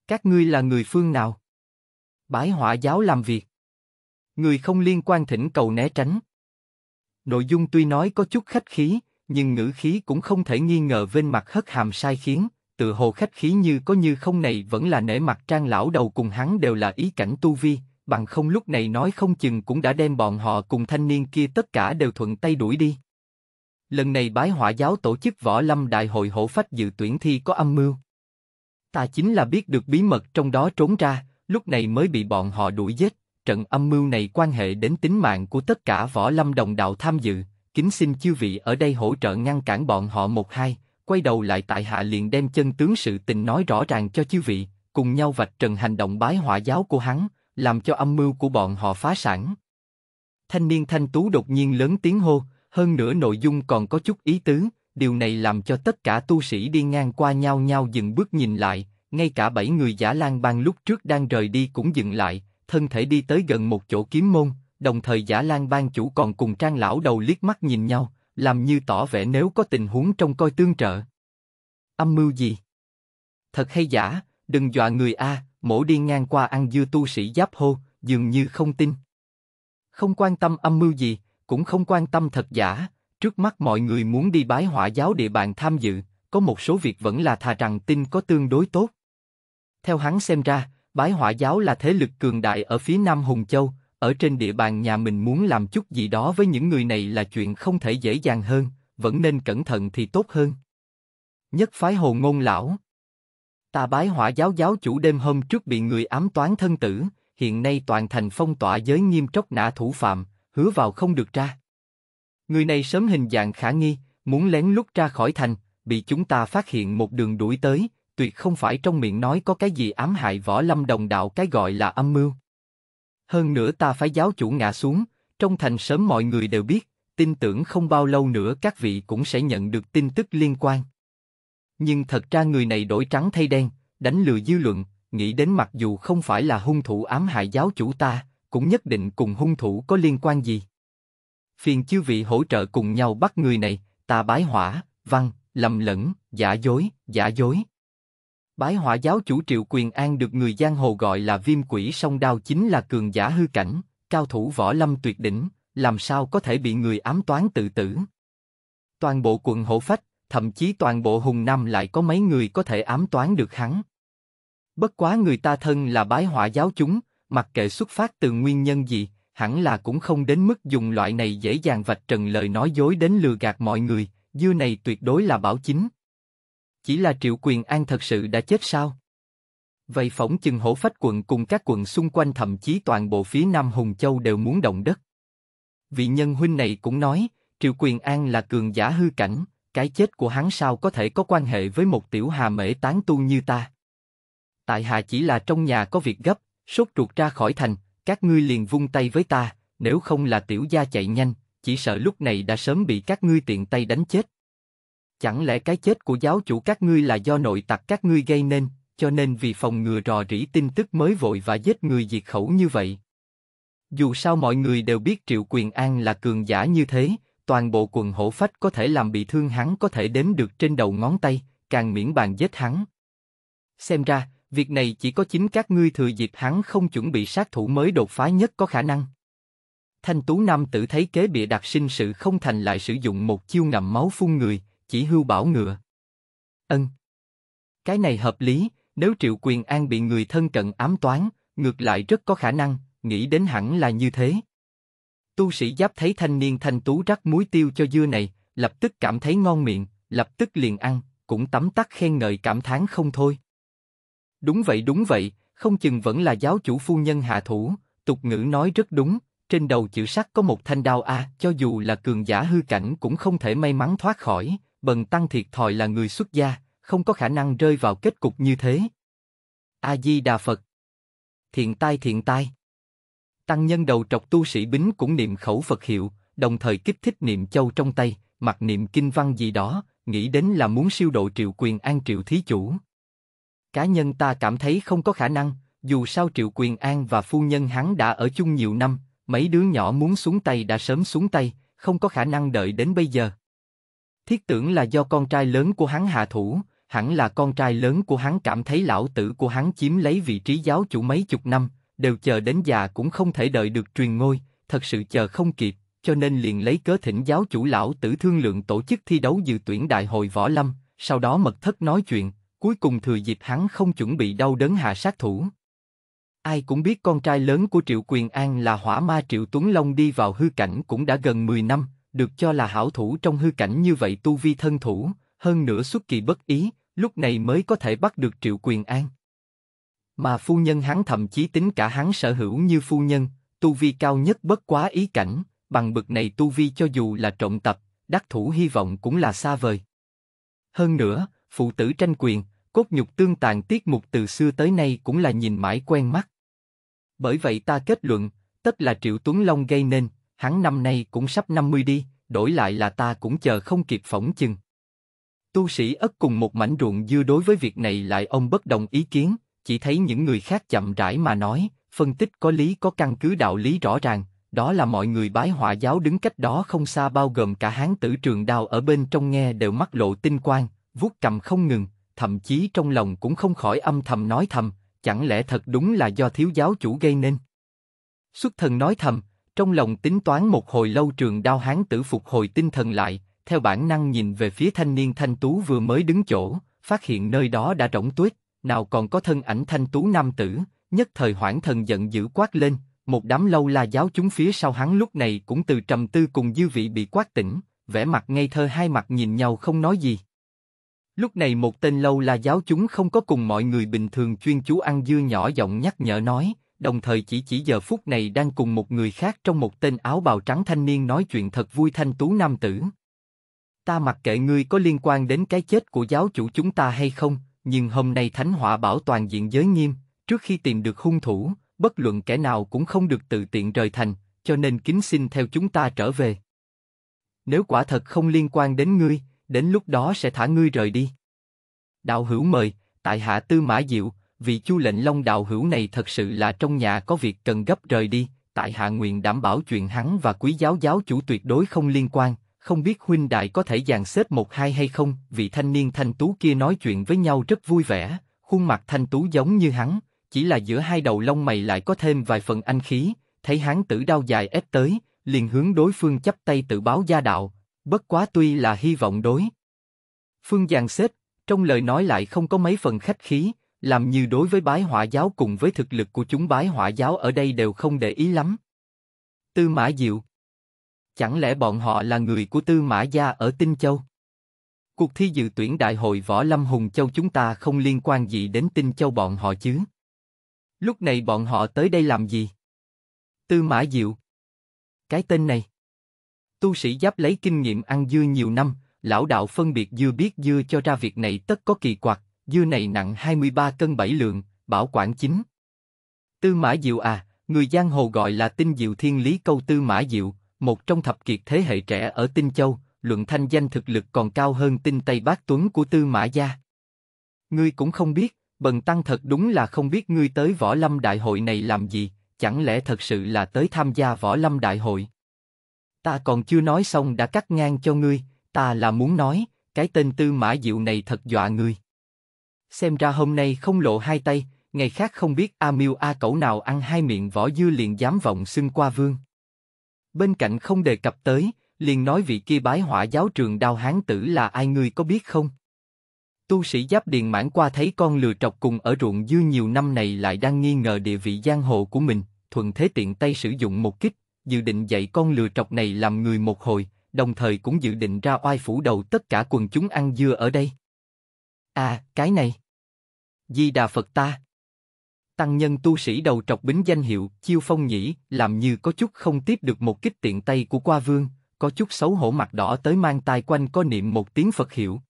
Các ngươi là người phương nào? Bái họa giáo làm việc. Người không liên quan thỉnh cầu né tránh. Nội dung tuy nói có chút khách khí, nhưng ngữ khí cũng không thể nghi ngờ vên mặt hất hàm sai khiến, tự hồ khách khí như có như không này vẫn là nể mặt trang lão đầu cùng hắn đều là ý cảnh tu vi, bằng không lúc này nói không chừng cũng đã đem bọn họ cùng thanh niên kia tất cả đều thuận tay đuổi đi. Lần này bái hỏa giáo tổ chức võ lâm đại hội hổ phách dự tuyển thi có âm mưu. Ta chính là biết được bí mật trong đó trốn ra, lúc này mới bị bọn họ đuổi giết, trận âm mưu này quan hệ đến tính mạng của tất cả võ lâm đồng đạo tham dự, kính xin chư vị ở đây hỗ trợ ngăn cản bọn họ một hai, quay đầu lại tại hạ liền đem chân tướng sự tình nói rõ ràng cho chư vị, cùng nhau vạch trần hành động bái hỏa giáo của hắn, làm cho âm mưu của bọn họ phá sản. Thanh niên thanh tú đột nhiên lớn tiếng hô, hơn nữa nội dung còn có chút ý tứ, điều này làm cho tất cả tu sĩ đi ngang qua nhau nhau dừng bước nhìn lại, ngay cả bảy người giả lang bang lúc trước đang rời đi cũng dừng lại, thân thể đi tới gần một chỗ kiếm môn, đồng thời giả lang bang chủ còn cùng trang lão đầu liếc mắt nhìn nhau, làm như tỏ vẻ nếu có tình huống trong coi tương trợ. Âm mưu gì? Thật hay giả, đừng dọa người a, Mổ đi ngang qua ăn dưa tu sĩ giáp hô, dường như không tin. Không quan tâm âm mưu gì, cũng không quan tâm thật giả, trước mắt mọi người muốn đi bái hỏa giáo địa bàn tham dự, có một số việc vẫn là thà rằng tin có tương đối tốt. Theo hắn xem ra, bái hỏa giáo là thế lực cường đại ở phía Nam Hùng Châu, ở trên địa bàn nhà mình muốn làm chút gì đó với những người này là chuyện không thể dễ dàng hơn, vẫn nên cẩn thận thì tốt hơn. Nhất phái hồ ngôn lão, Ta bái hỏa giáo giáo chủ đêm hôm trước bị người ám toán thân tử, hiện nay toàn thành phong tỏa giới nghiêm tróc nã thủ phạm, hứa vào không được ra. Người này sớm hình dạng khả nghi, muốn lén lút ra khỏi thành, bị chúng ta phát hiện một đường đuổi tới, tuyệt không phải trong miệng nói có cái gì ám hại võ lâm đồng đạo cái gọi là âm mưu. Hơn nữa ta phải giáo chủ ngã xuống, trong thành sớm mọi người đều biết, tin tưởng không bao lâu nữa các vị cũng sẽ nhận được tin tức liên quan. Nhưng thật ra người này đổi trắng thay đen, đánh lừa dư luận, nghĩ đến mặc dù không phải là hung thủ ám hại giáo chủ ta, cũng nhất định cùng hung thủ có liên quan gì. Phiền chư vị hỗ trợ cùng nhau bắt người này, ta bái hỏa, văn, lầm lẫn, giả dối, giả dối. Bái hỏa giáo chủ Triệu Quyền An được người giang hồ gọi là viêm quỷ song đao chính là cường giả hư cảnh, cao thủ võ lâm tuyệt đỉnh, làm sao có thể bị người ám toán tự tử. Toàn bộ quận hộ phách, thậm chí toàn bộ Hùng Nam lại có mấy người có thể ám toán được hắn. Bất quá người ta thân là bái họa giáo chúng, mặc kệ xuất phát từ nguyên nhân gì, hẳn là cũng không đến mức dùng loại này dễ dàng vạch trần lời nói dối đến lừa gạt mọi người, dưa này tuyệt đối là bảo chính. Chỉ là Triệu Quyền An thật sự đã chết sao? Vậy phỏng chừng hổ phách quận cùng các quận xung quanh thậm chí toàn bộ phía Nam Hùng Châu đều muốn động đất. Vị nhân huynh này cũng nói, Triệu Quyền An là cường giả hư cảnh, cái chết của hắn sao có thể có quan hệ với một tiểu hà mễ tán tu như ta. Tại hạ chỉ là trong nhà có việc gấp, sốt ruột ra khỏi thành, các ngươi liền vung tay với ta, nếu không là tiểu gia chạy nhanh, chỉ sợ lúc này đã sớm bị các ngươi tiện tay đánh chết. Chẳng lẽ cái chết của giáo chủ các ngươi là do nội tặc các ngươi gây nên, cho nên vì phòng ngừa rò rỉ tin tức mới vội và giết người diệt khẩu như vậy. Dù sao mọi người đều biết Triệu Quyền An là cường giả như thế, toàn bộ quần hổ phách có thể làm bị thương hắn có thể đếm được trên đầu ngón tay, càng miễn bàn giết hắn. Xem ra, việc này chỉ có chính các ngươi thừa dịp hắn không chuẩn bị sát thủ mới đột phá nhất có khả năng. Thanh tú nam tử thấy kế bịa đặt sinh sự không thành lại sử dụng một chiêu ngậm máu phun người, chỉ hưu bảo ngựa. Ân. Cái này hợp lý, nếu triệu quyền an bị người thân cận ám toán, ngược lại rất có khả năng, nghĩ đến hẳn là như thế. Tu sĩ giáp thấy thanh niên thanh tú rắc muối tiêu cho dưa này, lập tức cảm thấy ngon miệng, lập tức liền ăn, cũng tấm tắc khen ngợi cảm thán không thôi. Đúng vậy đúng vậy, không chừng vẫn là giáo chủ phu nhân hạ thủ, tục ngữ nói rất đúng, trên đầu chữ sắt có một thanh đao a, cho dù là cường giả hư cảnh cũng không thể may mắn thoát khỏi, bần tăng thiệt thòi là người xuất gia, không có khả năng rơi vào kết cục như thế. A Di Đà Phật. Thiện tai thiện tai. Tăng nhân đầu trọc tu sĩ bính cũng niệm khẩu Phật hiệu, đồng thời kích thích niệm châu trong tay, mặc niệm kinh văn gì đó, nghĩ đến là muốn siêu độ triệu quyền an triệu thí chủ. Cá nhân ta cảm thấy không có khả năng, dù sao triệu quyền an và phu nhân hắn đã ở chung nhiều năm, mấy đứa nhỏ muốn xuống tay đã sớm xuống tay, không có khả năng đợi đến bây giờ. Thiết tưởng là do con trai lớn của hắn hạ thủ, hẳn là con trai lớn của hắn cảm thấy lão tử của hắn chiếm lấy vị trí giáo chủ mấy chục năm, đều chờ đến già cũng không thể đợi được truyền ngôi, thật sự chờ không kịp, cho nên liền lấy cớ thỉnh giáo chủ lão tử thương lượng tổ chức thi đấu dự tuyển đại hội võ lâm, sau đó mật thất nói chuyện, cuối cùng thừa dịp hắn không chuẩn bị đau đớn hạ sát thủ. Ai cũng biết con trai lớn của Triệu Quyền An là hỏa ma Triệu Tuấn Long đi vào hư cảnh cũng đã gần 10 năm, được cho là hảo thủ trong hư cảnh như vậy tu vi thân thủ, hơn nữa xuất kỳ bất ý, lúc này mới có thể bắt được Triệu Quyền An. Mà phu nhân hắn thậm chí tính cả hắn sở hữu như phu nhân, tu vi cao nhất bất quá ý cảnh, bằng bực này tu vi cho dù là trộm tập, đắc thủ hy vọng cũng là xa vời. Hơn nữa, phụ tử tranh quyền, cốt nhục tương tàn tiết mục từ xưa tới nay cũng là nhìn mãi quen mắt. Bởi vậy ta kết luận, tất là Triệu Tuấn Long gây nên, hắn năm nay cũng sắp 50 đi, đổi lại là ta cũng chờ không kịp phỏng chừng. Tu sĩ ất cùng một mảnh ruộng dưa đối với việc này lại ông bất đồng ý kiến, chỉ thấy những người khác chậm rãi mà nói, phân tích có lý có căn cứ đạo lý rõ ràng, đó là mọi người bái họa giáo đứng cách đó không xa bao gồm cả hán tử trường đao ở bên trong nghe đều mắt lộ tinh quang, vuốt cầm không ngừng, thậm chí trong lòng cũng không khỏi âm thầm nói thầm, chẳng lẽ thật đúng là do thiếu giáo chủ gây nên. Xuất thần nói thầm, trong lòng tính toán một hồi lâu trường đao hán tử phục hồi tinh thần lại, theo bản năng nhìn về phía thanh niên thanh tú vừa mới đứng chỗ, phát hiện nơi đó đã rỗng tuyết, nào còn có thân ảnh thanh tú nam tử, nhất thời hoảng thần giận dữ quát lên, một đám lâu la giáo chúng phía sau hắn lúc này cũng từ trầm tư cùng dư vị bị quát tỉnh, vẻ mặt ngây thơ hai mặt nhìn nhau không nói gì. Lúc này một tên lâu la giáo chúng không có cùng mọi người bình thường chuyên chú ăn dưa nhỏ giọng nhắc nhở nói, đồng thời chỉ chỉ giờ phút này đang cùng một người khác trong một tên áo bào trắng thanh niên nói chuyện thật vui thanh tú nam tử. Ta mặc kệ ngươi có liên quan đến cái chết của giáo chủ chúng ta hay không, nhưng hôm nay Thánh hỏa bảo toàn diện giới nghiêm, trước khi tìm được hung thủ, bất luận kẻ nào cũng không được tự tiện rời thành, cho nên kính xin theo chúng ta trở về. Nếu quả thật không liên quan đến ngươi, đến lúc đó sẽ thả ngươi rời đi. Đạo hữu mời, tại hạ tư mã diệu, vị chu lệnh long đạo hữu này thật sự là trong nhà có việc cần gấp rời đi, tại hạ nguyện đảm bảo chuyện hắn và quý giáo giáo chủ tuyệt đối không liên quan không biết huynh đại có thể dàn xếp một hai hay không, vị thanh niên thanh tú kia nói chuyện với nhau rất vui vẻ, khuôn mặt thanh tú giống như hắn, chỉ là giữa hai đầu lông mày lại có thêm vài phần anh khí, thấy hắn tử đao dài ép tới, liền hướng đối phương chấp tay tự báo gia đạo, bất quá tuy là hy vọng đối. Phương giàn xếp, trong lời nói lại không có mấy phần khách khí, làm như đối với bái họa giáo cùng với thực lực của chúng bái họa giáo ở đây đều không để ý lắm. Tư Mã Diệu Chẳng lẽ bọn họ là người của Tư Mã Gia ở Tinh Châu? Cuộc thi dự tuyển đại hội Võ Lâm Hùng Châu chúng ta không liên quan gì đến Tinh Châu bọn họ chứ? Lúc này bọn họ tới đây làm gì? Tư Mã Diệu Cái tên này Tu sĩ giáp lấy kinh nghiệm ăn dưa nhiều năm, lão đạo phân biệt dưa biết dưa cho ra việc này tất có kỳ quặc, dưa này nặng 23 cân 7 lượng, bảo quản chính. Tư Mã Diệu à, người giang hồ gọi là tinh diệu thiên lý câu Tư Mã Diệu, một trong thập kiệt thế hệ trẻ ở Tinh Châu, luận thanh danh thực lực còn cao hơn tinh Tây Bác Tuấn của Tư Mã Gia. Ngươi cũng không biết, Bần Tăng thật đúng là không biết ngươi tới Võ Lâm Đại hội này làm gì, chẳng lẽ thật sự là tới tham gia Võ Lâm Đại hội? Ta còn chưa nói xong đã cắt ngang cho ngươi, ta là muốn nói, cái tên Tư Mã Diệu này thật dọa ngươi. Xem ra hôm nay không lộ hai tay, ngày khác không biết A miu A Cẩu nào ăn hai miệng võ dưa liền dám vọng xưng qua vương bên cạnh không đề cập tới, liền nói vị kia bái hỏa giáo trường đao hán tử là ai ngươi có biết không? Tu sĩ giáp điền mãn qua thấy con lừa trọc cùng ở ruộng dư nhiều năm này lại đang nghi ngờ địa vị giang hồ của mình, thuận thế tiện tay sử dụng một kích, dự định dạy con lừa trọc này làm người một hồi, đồng thời cũng dự định ra oai phủ đầu tất cả quần chúng ăn dưa ở đây. À, cái này. Di Đà Phật ta. Tăng nhân tu sĩ đầu trọc bính danh hiệu, chiêu phong nhĩ, làm như có chút không tiếp được một kích tiện tay của qua vương, có chút xấu hổ mặt đỏ tới mang tai quanh có niệm một tiếng Phật hiệu.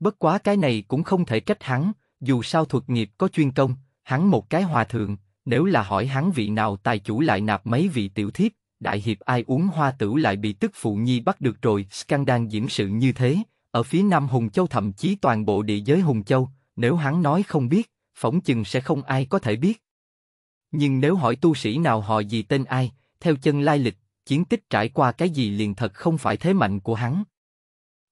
Bất quá cái này cũng không thể trách hắn, dù sao thuật nghiệp có chuyên công, hắn một cái hòa thượng, nếu là hỏi hắn vị nào tài chủ lại nạp mấy vị tiểu thiếp, đại hiệp ai uống hoa tử lại bị tức phụ nhi bắt được rồi, scandal diễm sự như thế, ở phía nam Hùng Châu thậm chí toàn bộ địa giới Hùng Châu, nếu hắn nói không biết, phỏng chừng sẽ không ai có thể biết. Nhưng nếu hỏi tu sĩ nào họ gì tên ai, theo chân lai lịch, chiến tích trải qua cái gì liền thật không phải thế mạnh của hắn.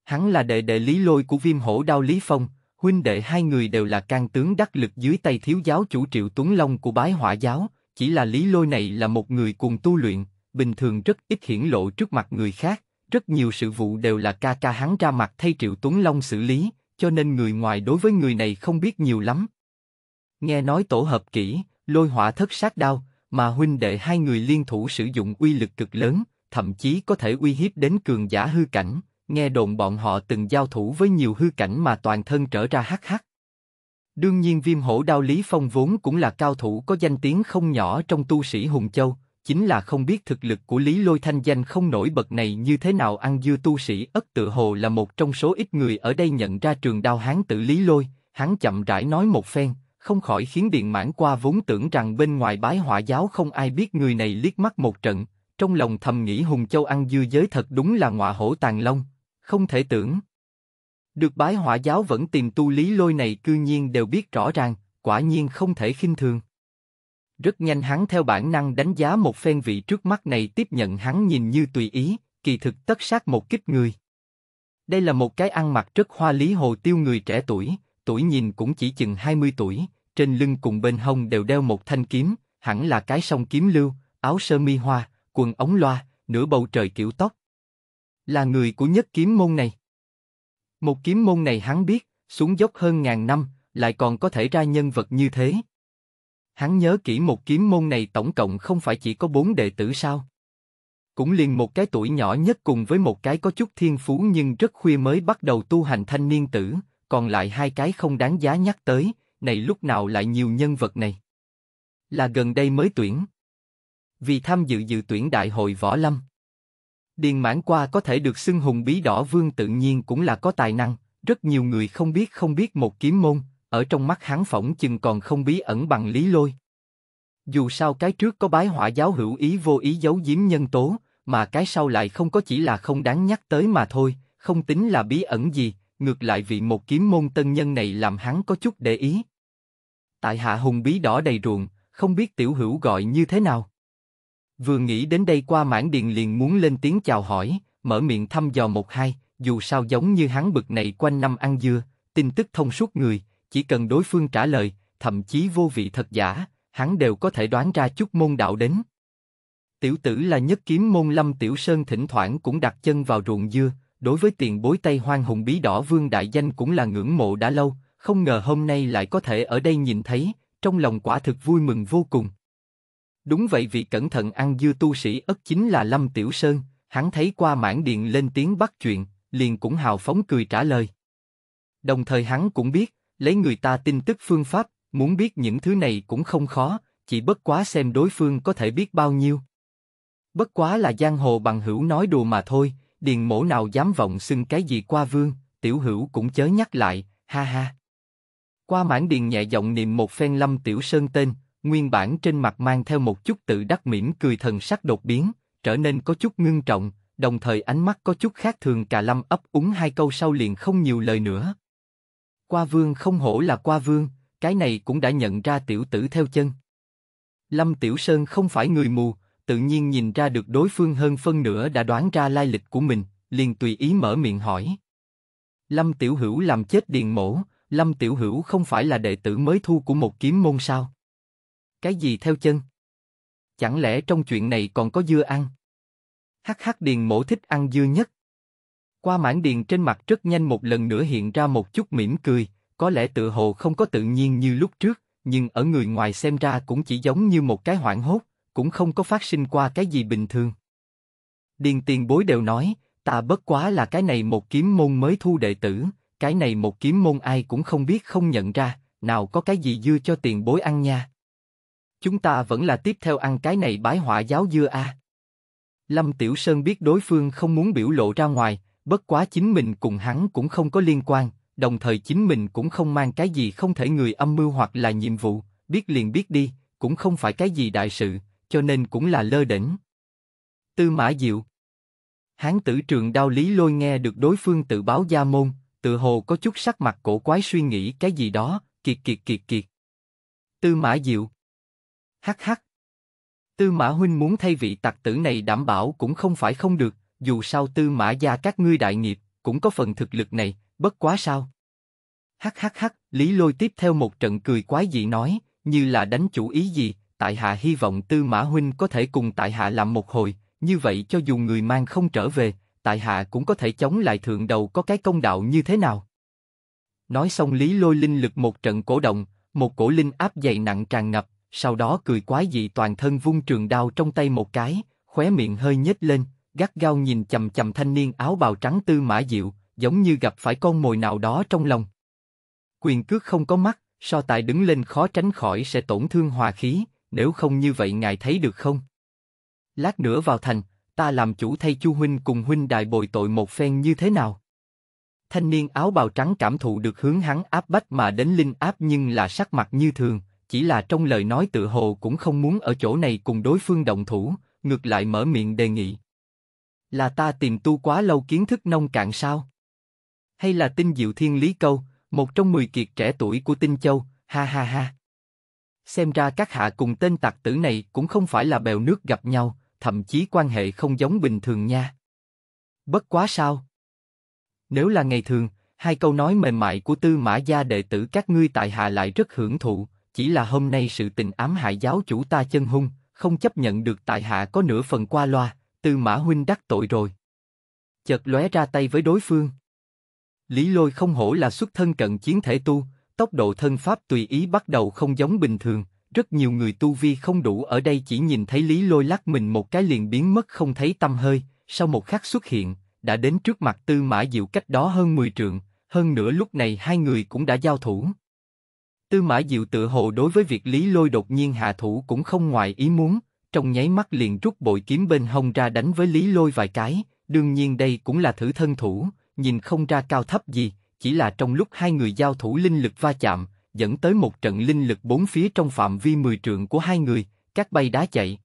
Hắn là đệ đệ Lý Lôi của viêm hổ đao Lý Phong, huynh đệ hai người đều là can tướng đắc lực dưới tay thiếu giáo chủ Triệu Tuấn Long của bái hỏa giáo, chỉ là Lý Lôi này là một người cùng tu luyện, bình thường rất ít hiển lộ trước mặt người khác, rất nhiều sự vụ đều là ca ca hắn ra mặt thay Triệu Tuấn Long xử lý, cho nên người ngoài đối với người này không biết nhiều lắm. Nghe nói tổ hợp kỹ, lôi hỏa thất sát đao, mà huynh đệ hai người liên thủ sử dụng uy lực cực lớn, thậm chí có thể uy hiếp đến cường giả hư cảnh. Nghe đồn bọn họ từng giao thủ với nhiều hư cảnh mà toàn thân trở ra hắc hắc. Đương nhiên viêm hổ đao Lý Phong vốn cũng là cao thủ có danh tiếng không nhỏ trong tu sĩ Hùng Châu, chính là không biết thực lực của Lý Lôi Thanh danh không nổi bật này như thế nào ăn dưa tu sĩ ất tự hồ là một trong số ít người ở đây nhận ra trường đao hán tử Lý Lôi, hắn chậm rãi nói một phen, không khỏi khiến Điện Mãn qua vốn tưởng rằng bên ngoài bái hỏa giáo không ai biết người này liếc mắt một trận, trong lòng thầm nghĩ Hùng Châu ăn dư giới thật đúng là ngọa hổ tàn long, không thể tưởng. Được bái hỏa giáo vẫn tìm tu lý lôi này cư nhiên đều biết rõ ràng, quả nhiên không thể khinh thường. Rất nhanh hắn theo bản năng đánh giá một phen vị trước mắt này tiếp nhận hắn nhìn như tùy ý, kỳ thực tất sát một kích người. Đây là một cái ăn mặc rất hoa lý hồ tiêu người trẻ tuổi, tuổi nhìn cũng chỉ chừng 20 tuổi, trên lưng cùng bên hông đều đeo một thanh kiếm, hẳn là cái song kiếm lưu, áo sơ mi hoa, quần ống loa, nửa bầu trời kiểu tóc. Là người của nhất kiếm môn này. Một kiếm môn này hắn biết, xuống dốc hơn ngàn năm, lại còn có thể ra nhân vật như thế. Hắn nhớ kỹ một kiếm môn này tổng cộng không phải chỉ có bốn đệ tử sao. Cũng liền một cái tuổi nhỏ nhất cùng với một cái có chút thiên phú nhưng rất khuya mới bắt đầu tu hành thanh niên tử, còn lại hai cái không đáng giá nhắc tới, này lúc nào lại nhiều nhân vật này? Là gần đây mới tuyển. Vì tham dự dự tuyển đại hội võ lâm. Điền mãn qua có thể được xưng hùng bí đỏ vương tự nhiên cũng là có tài năng, rất nhiều người không biết không biết một kiếm môn, ở trong mắt hắn phỏng chừng còn không bí ẩn bằng lý lôi. Dù sao cái trước có bái hỏa giáo hữu ý vô ý giấu giếm nhân tố, mà cái sau lại không có chỉ là không đáng nhắc tới mà thôi, không tính là bí ẩn gì, ngược lại vị một kiếm môn tân nhân này làm hắn có chút để ý. Tại hạ hùng bí đỏ đầy ruộng, không biết tiểu hữu gọi như thế nào. Vừa nghĩ đến đây qua mãn điền liền muốn lên tiếng chào hỏi, mở miệng thăm dò một hai, dù sao giống như hắn bực này quanh năm ăn dưa, tin tức thông suốt người, chỉ cần đối phương trả lời, thậm chí vô vị thật giả, hắn đều có thể đoán ra chút môn đạo đến. Tiểu tử là nhất kiếm môn lâm tiểu sơn thỉnh thoảng cũng đặt chân vào ruộng dưa, đối với tiền bối tay hoang hùng bí đỏ vương đại danh cũng là ngưỡng mộ đã lâu, không ngờ hôm nay lại có thể ở đây nhìn thấy, trong lòng quả thực vui mừng vô cùng. Đúng vậy vị cẩn thận ăn dưa tu sĩ ất chính là Lâm Tiểu Sơn, hắn thấy qua mãn điện lên tiếng bắt chuyện, liền cũng hào phóng cười trả lời. Đồng thời hắn cũng biết, lấy người ta tin tức phương pháp, muốn biết những thứ này cũng không khó, chỉ bất quá xem đối phương có thể biết bao nhiêu. Bất quá là giang hồ bằng hữu nói đùa mà thôi, điền mổ nào dám vọng xưng cái gì qua vương, tiểu hữu cũng chớ nhắc lại, ha ha. Qua mãn điền nhẹ giọng niệm một phen lâm tiểu sơn tên, nguyên bản trên mặt mang theo một chút tự đắc mỉm cười thần sắc đột biến, trở nên có chút ngưng trọng, đồng thời ánh mắt có chút khác thường cà lâm ấp úng hai câu sau liền không nhiều lời nữa. Qua vương không hổ là qua vương, cái này cũng đã nhận ra tiểu tử theo chân. Lâm Tiểu Sơn không phải người mù, tự nhiên nhìn ra được đối phương hơn phân nửa đã đoán ra lai lịch của mình, liền tùy ý mở miệng hỏi. Lâm Tiểu Hữu làm chết Điền Mổ, Lâm Tiểu Hữu không phải là đệ tử mới thu của một kiếm môn sao? Cái gì theo chân? Chẳng lẽ trong chuyện này còn có dưa ăn? Hắc hắc Điền Mổ thích ăn dưa nhất. Qua mãn điền trên mặt rất nhanh một lần nữa hiện ra một chút mỉm cười, có lẽ tự hồ không có tự nhiên như lúc trước, nhưng ở người ngoài xem ra cũng chỉ giống như một cái hoảng hốt, cũng không có phát sinh qua cái gì bình thường. Điền tiền bối đều nói, ta bất quá là cái này một kiếm môn mới thu đệ tử, cái này một kiếm môn ai cũng không biết không nhận ra, nào có cái gì dưa cho tiền bối ăn nha. Chúng ta vẫn là tiếp theo ăn cái này bái họa giáo dưa a. Lâm Tiểu Sơn biết đối phương không muốn biểu lộ ra ngoài, bất quá chính mình cùng hắn cũng không có liên quan, đồng thời chính mình cũng không mang cái gì không thể người âm mưu hoặc là nhiệm vụ, biết liền biết đi, cũng không phải cái gì đại sự, cho nên cũng là lơ đỉnh. Tư Mã Diệu Hán tử trường đao lý lôi nghe được đối phương tự báo gia môn, tự hồ có chút sắc mặt cổ quái suy nghĩ cái gì đó, kiệt kiệt kiệt kiệt. Tư Mã Diệu Hắc hắc Tư Mã Huynh muốn thay vị tặc tử này đảm bảo cũng không phải không được, dù sao Tư Mã gia các ngươi đại nghiệp, cũng có phần thực lực này, bất quá sao. Hắc hắc hắc, Lý Lôi tiếp theo một trận cười quái dị nói, như là đánh chủ ý gì, tại hạ hy vọng tư mã huynh có thể cùng tại hạ làm một hồi, như vậy cho dù người mang không trở về, tại hạ cũng có thể chống lại thượng đầu có cái công đạo như thế nào. Nói xong Lý Lôi linh lực một trận cổ động, một cổ linh áp dày nặng tràn ngập, sau đó cười quái dị toàn thân vung trường đao trong tay một cái, khóe miệng hơi nhếch lên, gắt gao nhìn chầm chầm thanh niên áo bào trắng tư mã diệu, giống như gặp phải con mồi nào đó trong lòng. Quyền cước không có mắt, so tài đứng lên khó tránh khỏi sẽ tổn thương hòa khí, nếu không như vậy ngài thấy được không? Lát nữa vào thành, ta làm chủ thay chu huynh cùng huynh đại bồi tội một phen như thế nào? Thanh niên áo bào trắng cảm thụ được hướng hắn áp bách mà đến linh áp nhưng là sắc mặt như thường, chỉ là trong lời nói tự hồ cũng không muốn ở chỗ này cùng đối phương động thủ, ngược lại mở miệng đề nghị. Là ta tìm tu quá lâu kiến thức nông cạn sao? Hay là tinh diệu thiên lý câu, một trong mười kiệt trẻ tuổi của tinh châu, ha ha ha. Xem ra các hạ cùng tên tặc tử này cũng không phải là bèo nước gặp nhau, thậm chí quan hệ không giống bình thường nha. Bất quá sao? Nếu là ngày thường, hai câu nói mềm mại của tư mã gia đệ tử các ngươi tại hạ lại rất hưởng thụ, chỉ là hôm nay sự tình ám hại giáo chủ ta chân hung, không chấp nhận được tại hạ có nửa phần qua loa, tư mã huynh đắc tội rồi. Chợt lóe ra tay với đối phương. Lý lôi không hổ là xuất thân cận chiến thể tu, tốc độ thân pháp tùy ý bắt đầu không giống bình thường, rất nhiều người tu vi không đủ ở đây chỉ nhìn thấy Lý Lôi lắc mình một cái liền biến mất không thấy tâm hơi, sau một khắc xuất hiện, đã đến trước mặt Tư Mã Diệu cách đó hơn 10 trượng, hơn nữa lúc này hai người cũng đã giao thủ. Tư Mã Diệu tự hồ đối với việc Lý Lôi đột nhiên hạ thủ cũng không ngoài ý muốn, trong nháy mắt liền rút bội kiếm bên hông ra đánh với Lý Lôi vài cái, đương nhiên đây cũng là thử thân thủ, nhìn không ra cao thấp gì, chỉ là trong lúc hai người giao thủ linh lực va chạm, dẫn tới một trận linh lực bốn phía trong phạm vi mười trượng của hai người, các bay đá chạy.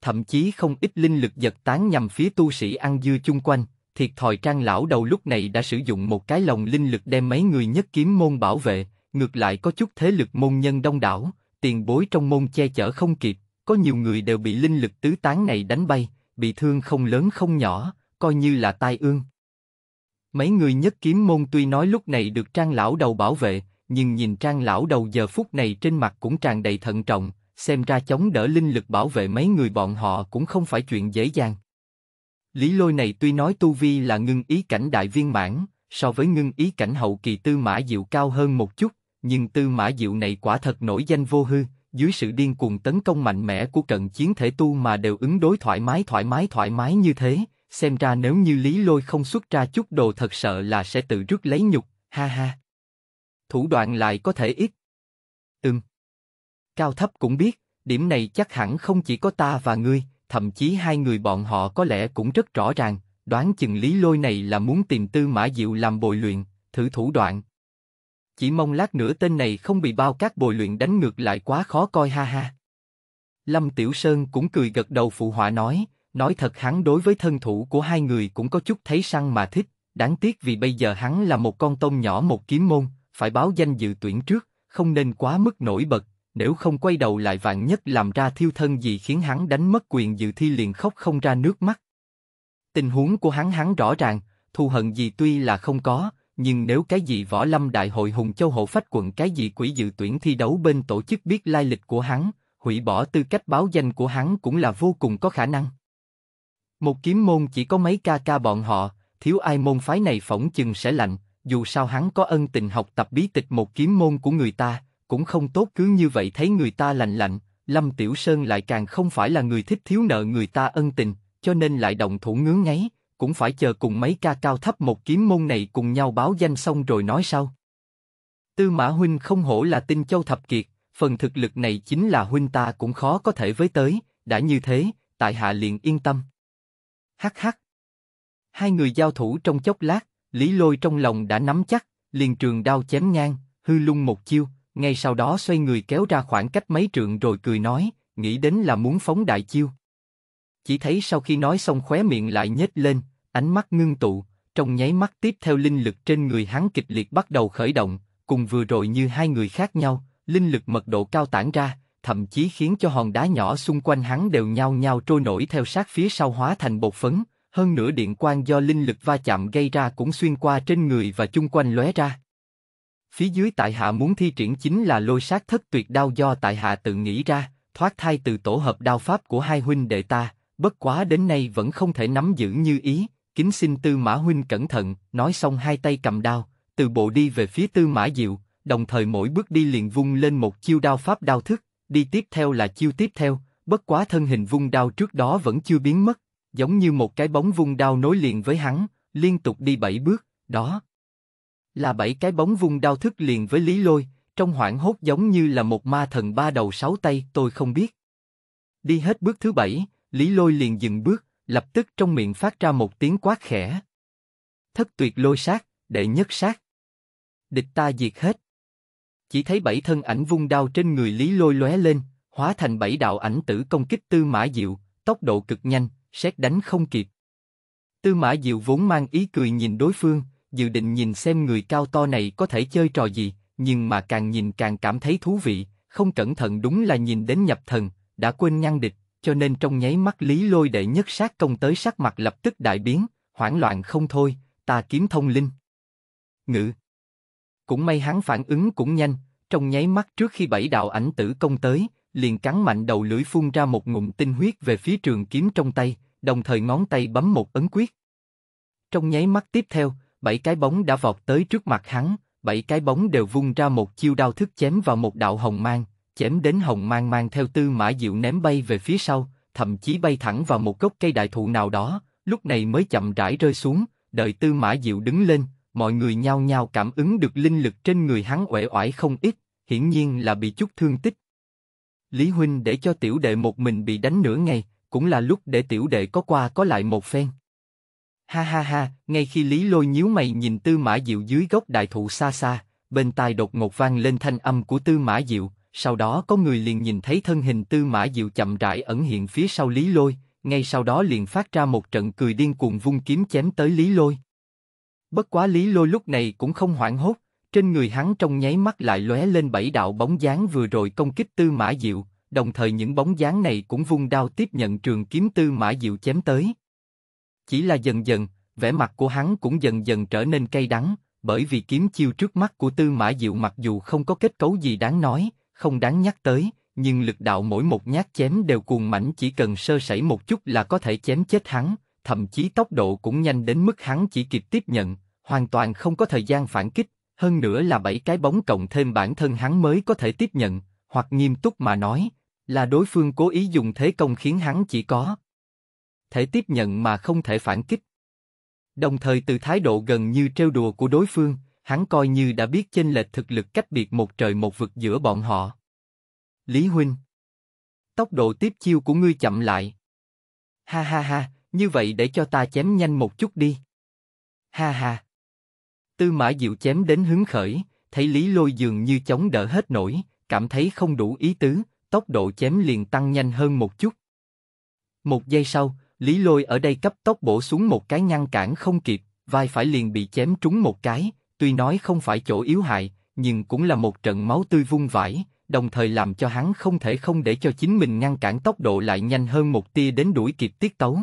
Thậm chí không ít linh lực giật tán nhằm phía tu sĩ ăn dưa chung quanh, thiệt thòi trang lão đầu lúc này đã sử dụng một cái lồng linh lực đem mấy người nhất kiếm môn bảo vệ, ngược lại có chút thế lực môn nhân đông đảo, tiền bối trong môn che chở không kịp, có nhiều người đều bị linh lực tứ tán này đánh bay, bị thương không lớn không nhỏ, coi như là tai ương. Mấy người nhất kiếm môn tuy nói lúc này được trang lão đầu bảo vệ, nhưng nhìn trang lão đầu giờ phút này trên mặt cũng tràn đầy thận trọng, xem ra chống đỡ linh lực bảo vệ mấy người bọn họ cũng không phải chuyện dễ dàng. Lý lôi này tuy nói tu vi là ngưng ý cảnh đại viên mãn, so với ngưng ý cảnh hậu kỳ tư mã diệu cao hơn một chút, nhưng tư mã diệu này quả thật nổi danh vô hư, dưới sự điên cuồng tấn công mạnh mẽ của trận chiến thể tu mà đều ứng đối thoải mái thoải mái thoải mái như thế, xem ra nếu như Lý Lôi không xuất ra chút đồ thật sợ là sẽ tự rước lấy nhục, ha ha. Thủ đoạn lại có thể ít. Ừm. Cao thấp cũng biết, điểm này chắc hẳn không chỉ có ta và ngươi, thậm chí hai người bọn họ có lẽ cũng rất rõ ràng, đoán chừng Lý Lôi này là muốn tìm Tư Mã Diệu làm bồi luyện, thử thủ đoạn. Chỉ mong lát nữa tên này không bị bao các bồi luyện đánh ngược lại quá khó coi ha ha. Lâm Tiểu Sơn cũng cười gật đầu phụ họa nói, Nói thật hắn đối với thân thủ của hai người cũng có chút thấy săn mà thích, đáng tiếc vì bây giờ hắn là một con tôm nhỏ một kiếm môn, phải báo danh dự tuyển trước, không nên quá mức nổi bật, nếu không quay đầu lại vạn nhất làm ra thiêu thân gì khiến hắn đánh mất quyền dự thi liền khóc không ra nước mắt. Tình huống của hắn hắn rõ ràng, thù hận gì tuy là không có, nhưng nếu cái gì võ lâm đại hội hùng châu hộ phách quận cái gì quỹ dự tuyển thi đấu bên tổ chức biết lai lịch của hắn, hủy bỏ tư cách báo danh của hắn cũng là vô cùng có khả năng. Một kiếm môn chỉ có mấy ca ca bọn họ, thiếu ai môn phái này phỏng chừng sẽ lạnh, dù sao hắn có ân tình học tập bí tịch một kiếm môn của người ta, cũng không tốt cứ như vậy thấy người ta lạnh lạnh, Lâm Tiểu Sơn lại càng không phải là người thích thiếu nợ người ta ân tình, cho nên lại động thủ ngứa ngáy, cũng phải chờ cùng mấy ca cao thấp một kiếm môn này cùng nhau báo danh xong rồi nói sau. Tư Mã Huynh không hổ là tinh châu thập kiệt, phần thực lực này chính là Huynh ta cũng khó có thể với tới, đã như thế, tại hạ liền yên tâm. Hắc hắc. Hai người giao thủ trong chốc lát, Lý Lôi trong lòng đã nắm chắc, liền trường đao chém ngang, hư lung một chiêu, ngay sau đó xoay người kéo ra khoảng cách mấy trượng rồi cười nói, nghĩ đến là muốn phóng đại chiêu. Chỉ thấy sau khi nói xong khóe miệng lại nhếch lên, ánh mắt ngưng tụ, trong nháy mắt tiếp theo linh lực trên người hắn kịch liệt bắt đầu khởi động, cùng vừa rồi như hai người khác nhau, linh lực mật độ cao tản ra, thậm chí khiến cho hòn đá nhỏ xung quanh hắn đều nhao nhao trôi nổi theo sát phía sau hóa thành bột phấn, hơn nữa điện quang do linh lực va chạm gây ra cũng xuyên qua trên người và chung quanh lóe ra. Phía dưới tại hạ muốn thi triển chính là lôi sát thất tuyệt đao do tại hạ tự nghĩ ra, thoát thai từ tổ hợp đao pháp của hai huynh đệ ta, bất quá đến nay vẫn không thể nắm giữ như ý, kính xin tư mã huynh cẩn thận, nói xong hai tay cầm đao, từ bộ đi về phía tư mã diệu, đồng thời mỗi bước đi liền vung lên một chiêu đao pháp đao thức, Đi tiếp theo là chiêu tiếp theo, bất quá thân hình vung đao trước đó vẫn chưa biến mất, giống như một cái bóng vung đao nối liền với hắn, liên tục đi bảy bước, đó. Là bảy cái bóng vung đao thức liền với Lý Lôi, trong hoảng hốt giống như là một ma thần ba đầu sáu tay, tôi không biết. Đi hết bước thứ bảy, Lý Lôi liền dừng bước, lập tức trong miệng phát ra một tiếng quát khẽ. Thất tuyệt lôi sát, đệ nhất sát. Địch ta diệt hết chỉ thấy bảy thân ảnh vung đao trên người Lý Lôi lóe lên, hóa thành bảy đạo ảnh tử công kích Tư Mã Diệu, tốc độ cực nhanh, xét đánh không kịp. Tư Mã Diệu vốn mang ý cười nhìn đối phương, dự định nhìn xem người cao to này có thể chơi trò gì, nhưng mà càng nhìn càng cảm thấy thú vị, không cẩn thận đúng là nhìn đến nhập thần, đã quên ngăn địch, cho nên trong nháy mắt Lý Lôi đệ nhất sát công tới sắc mặt lập tức đại biến, hoảng loạn không thôi, ta kiếm thông linh. Ngự cũng may hắn phản ứng cũng nhanh, trong nháy mắt trước khi bảy đạo ảnh tử công tới, liền cắn mạnh đầu lưỡi phun ra một ngụm tinh huyết về phía trường kiếm trong tay, đồng thời ngón tay bấm một ấn quyết. Trong nháy mắt tiếp theo, bảy cái bóng đã vọt tới trước mặt hắn, bảy cái bóng đều vung ra một chiêu đao thức chém vào một đạo hồng mang, chém đến hồng mang mang theo tư mã diệu ném bay về phía sau, thậm chí bay thẳng vào một gốc cây đại thụ nào đó, lúc này mới chậm rãi rơi xuống, đợi tư mã diệu đứng lên, mọi người nhao nhao cảm ứng được linh lực trên người hắn uể oải không ít, hiển nhiên là bị chút thương tích. Lý Huynh để cho tiểu đệ một mình bị đánh nửa ngày, cũng là lúc để tiểu đệ có qua có lại một phen. Ha ha ha, ngay khi Lý Lôi nhíu mày nhìn Tư Mã Diệu dưới gốc đại thụ xa xa, bên tai đột ngột vang lên thanh âm của Tư Mã Diệu, sau đó có người liền nhìn thấy thân hình Tư Mã Diệu chậm rãi ẩn hiện phía sau Lý Lôi, ngay sau đó liền phát ra một trận cười điên cuồng vung kiếm chém tới Lý Lôi. Bất quá Lý Lôi lúc này cũng không hoảng hốt, trên người hắn trong nháy mắt lại lóe lên bảy đạo bóng dáng vừa rồi công kích Tư Mã Diệu, đồng thời những bóng dáng này cũng vung đao tiếp nhận trường kiếm Tư Mã Diệu chém tới. Chỉ là dần dần, vẻ mặt của hắn cũng dần dần trở nên cay đắng, bởi vì kiếm chiêu trước mắt của Tư Mã Diệu mặc dù không có kết cấu gì đáng nói, không đáng nhắc tới, nhưng lực đạo mỗi một nhát chém đều cuồng mãnh chỉ cần sơ sẩy một chút là có thể chém chết hắn, thậm chí tốc độ cũng nhanh đến mức hắn chỉ kịp tiếp nhận, hoàn toàn không có thời gian phản kích, hơn nữa là bảy cái bóng cộng thêm bản thân hắn mới có thể tiếp nhận, hoặc nghiêm túc mà nói, là đối phương cố ý dùng thế công khiến hắn chỉ có thể tiếp nhận mà không thể phản kích. Đồng thời từ thái độ gần như trêu đùa của đối phương, hắn coi như đã biết chênh lệch thực lực cách biệt một trời một vực giữa bọn họ. Lý Huynh Tốc độ tiếp chiêu của ngươi chậm lại. Ha ha ha, như vậy để cho ta chém nhanh một chút đi. Ha ha. Tư mã diệu chém đến hứng khởi, thấy Lý Lôi dường như chống đỡ hết nổi, cảm thấy không đủ ý tứ, tốc độ chém liền tăng nhanh hơn một chút. Một giây sau, Lý Lôi ở đây cấp tốc bổ xuống một cái ngăn cản không kịp, vai phải liền bị chém trúng một cái, tuy nói không phải chỗ yếu hại, nhưng cũng là một trận máu tươi vung vãi, đồng thời làm cho hắn không thể không để cho chính mình ngăn cản tốc độ lại nhanh hơn một tia đến đuổi kịp tiết tấu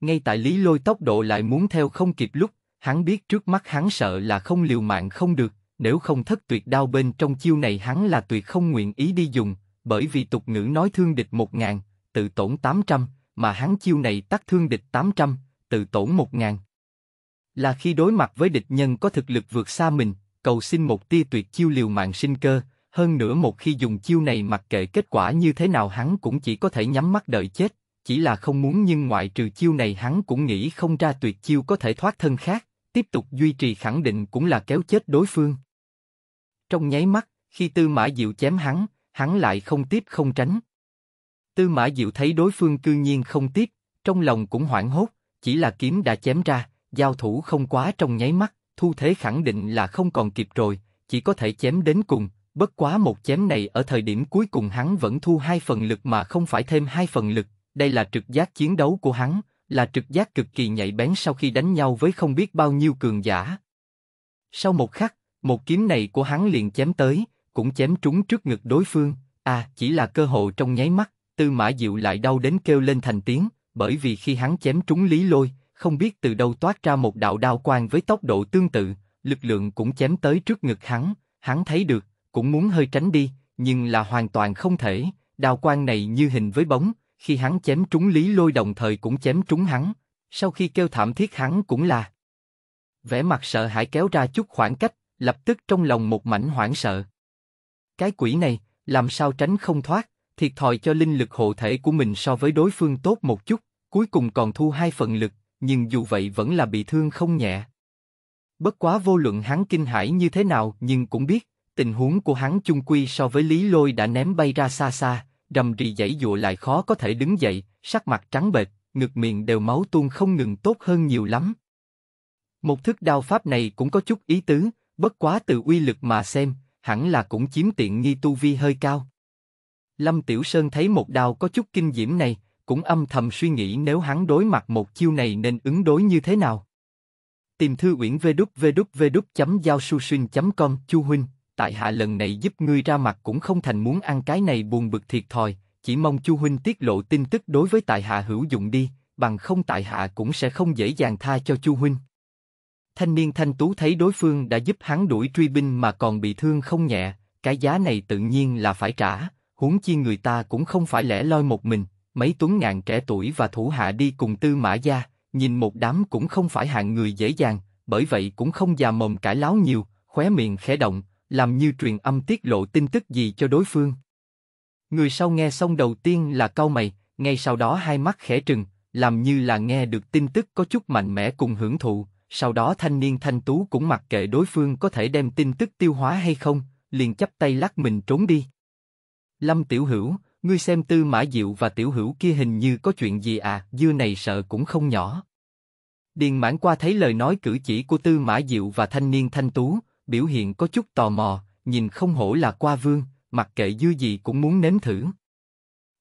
ngay tại Lý Lôi tốc độ lại muốn theo không kịp lúc, hắn biết trước mắt hắn sợ là không liều mạng không được, nếu không thất tuyệt đao bên trong chiêu này hắn là tuyệt không nguyện ý đi dùng, bởi vì tục ngữ nói thương địch một ngàn, tự tổn tám trăm, mà hắn chiêu này tắt thương địch tám trăm, tự tổn một ngàn. Là khi đối mặt với địch nhân có thực lực vượt xa mình, cầu xin một tia tuyệt chiêu liều mạng sinh cơ, hơn nữa một khi dùng chiêu này mặc kệ kết quả như thế nào hắn cũng chỉ có thể nhắm mắt đợi chết, chỉ là không muốn nhưng ngoại trừ chiêu này hắn cũng nghĩ không ra tuyệt chiêu có thể thoát thân khác, tiếp tục duy trì khẳng định cũng là kéo chết đối phương. Trong nháy mắt, khi Tư Mã Diệu chém hắn, hắn lại không tiếp không tránh. Tư Mã Diệu thấy đối phương cư nhiên không tiếp, trong lòng cũng hoảng hốt, chỉ là kiếm đã chém ra, giao thủ không quá trong nháy mắt, thu thế khẳng định là không còn kịp rồi, chỉ có thể chém đến cùng, bất quá một chém này ở thời điểm cuối cùng hắn vẫn thu hai phần lực mà không phải thêm hai phần lực, đây là trực giác chiến đấu của hắn, là trực giác cực kỳ nhạy bén sau khi đánh nhau với không biết bao nhiêu cường giả. Sau một khắc, một kiếm này của hắn liền chém tới, cũng chém trúng trước ngực đối phương. À, chỉ là cơ hội trong nháy mắt, Tư Mã Diệu lại đau đến kêu lên thành tiếng, bởi vì khi hắn chém trúng Lý Lôi, không biết từ đâu toát ra một đạo đao quang với tốc độ tương tự, lực lượng cũng chém tới trước ngực hắn, hắn thấy được, cũng muốn hơi tránh đi, nhưng là hoàn toàn không thể, đao quang này như hình với bóng, khi hắn chém trúng Lý Lôi đồng thời cũng chém trúng hắn, sau khi kêu thảm thiết hắn cũng là. Vẻ mặt sợ hãi kéo ra chút khoảng cách, lập tức trong lòng một mảnh hoảng sợ. Cái quỷ này, làm sao tránh không thoát, thiệt thòi cho linh lực hộ thể của mình so với đối phương tốt một chút, cuối cùng còn thu hai phần lực, nhưng dù vậy vẫn là bị thương không nhẹ. Bất quá vô luận hắn kinh hãi như thế nào nhưng cũng biết, tình huống của hắn chung quy so với Lý Lôi đã ném bay ra xa xa, rầm rì dãy dụa lại khó có thể đứng dậy, sắc mặt trắng bệch, ngực miệng đều máu tuôn không ngừng tốt hơn nhiều lắm. Một thức đao pháp này cũng có chút ý tứ, bất quá từ uy lực mà xem, hẳn là cũng chiếm tiện nghi tu vi hơi cao. Lâm Tiểu Sơn thấy một đao có chút kinh diễm này, cũng âm thầm suy nghĩ nếu hắn đối mặt một chiêu này nên ứng đối như thế nào. Tìm thư uyển vê đút com chu huynh tại hạ lần này giúp ngươi ra mặt cũng không thành muốn ăn cái này buồn bực thiệt thòi, chỉ mong Chu huynh tiết lộ tin tức đối với tại hạ hữu dụng đi, bằng không tại hạ cũng sẽ không dễ dàng tha cho Chu huynh. Thanh niên thanh tú thấy đối phương đã giúp hắn đuổi truy binh mà còn bị thương không nhẹ, cái giá này tự nhiên là phải trả, huống chi người ta cũng không phải lẻ loi một mình, mấy tuấn ngàn trẻ tuổi và thủ hạ đi cùng tư mã gia, nhìn một đám cũng không phải hạng người dễ dàng, bởi vậy cũng không già mồm cãi láo nhiều, khóe miệng khẽ động, làm như truyền âm tiết lộ tin tức gì cho đối phương. Người sau nghe xong đầu tiên là cau mày, ngay sau đó hai mắt khẽ trừng, làm như là nghe được tin tức có chút mạnh mẽ cùng hưởng thụ, sau đó thanh niên thanh tú cũng mặc kệ đối phương có thể đem tin tức tiêu hóa hay không, liền chắp tay lắc mình trốn đi. Lâm Tiểu Hữu, ngươi xem Tư Mã Diệu và Tiểu Hữu kia hình như có chuyện gì à, dưa này sợ cũng không nhỏ. Điền mãn qua thấy lời nói cử chỉ của Tư Mã Diệu và thanh niên thanh tú, biểu hiện có chút tò mò, nhìn không hổ là qua vương, mặc kệ dư gì cũng muốn nếm thử.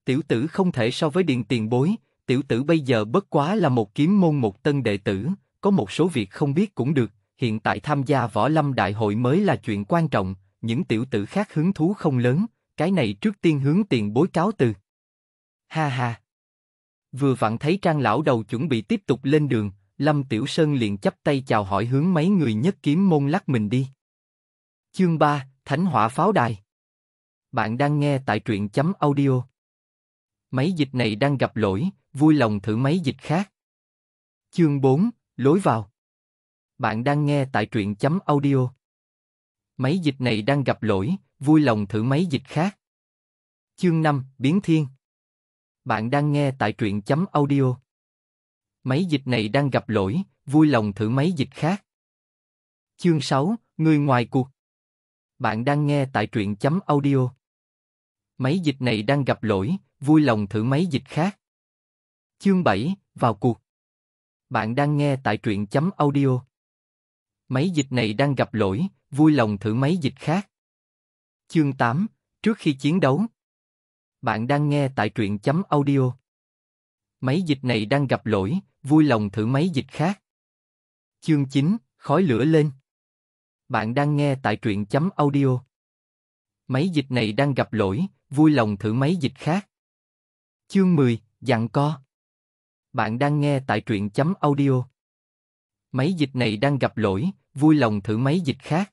Tiểu tử không thể so với điện tiền bối, tiểu tử bây giờ bất quá là một kiếm môn một tân đệ tử, có một số việc không biết cũng được, hiện tại tham gia võ lâm đại hội mới là chuyện quan trọng, những tiểu tử khác hứng thú không lớn, cái này trước tiên hướng tiền bối cáo từ. Ha ha! Vừa vặn thấy trang lão đầu chuẩn bị tiếp tục lên đường, Lâm Tiểu Sơn liền chấp tay chào hỏi hướng mấy người nhất kiếm môn lắc mình đi. Chương 3, Thánh hỏa pháo đài. Bạn đang nghe tại truyện chấm audio. Máy dịch này đang gặp lỗi, vui lòng thử máy dịch khác. Chương 4, lối vào. Bạn đang nghe tại truyện chấm audio. Máy dịch này đang gặp lỗi, vui lòng thử máy dịch khác. Chương 5, biến thiên. Bạn đang nghe tại truyện chấm audio. Máy dịch này đang gặp lỗi, vui lòng thử máy dịch khác. Chương 6, người ngoài cuộc. Bạn đang nghe tại truyện chấm audio. Máy dịch này đang gặp lỗi, vui lòng thử máy dịch khác. Chương 7, vào cuộc. Bạn đang nghe tại truyện chấm audio. Máy dịch này đang gặp lỗi, vui lòng thử máy dịch khác. Chương 8, trước khi chiến đấu. Bạn đang nghe tại truyện chấm audio. Máy dịch này đang gặp lỗi, vui lòng thử máy dịch khác. Chương 9, khói lửa lên. Bạn đang nghe tại truyện chấm audio. Máy dịch này đang gặp lỗi, vui lòng thử máy dịch khác. Chương 10, dặn co. Bạn đang nghe tại truyện chấm audio. Máy dịch này đang gặp lỗi, vui lòng thử máy dịch khác.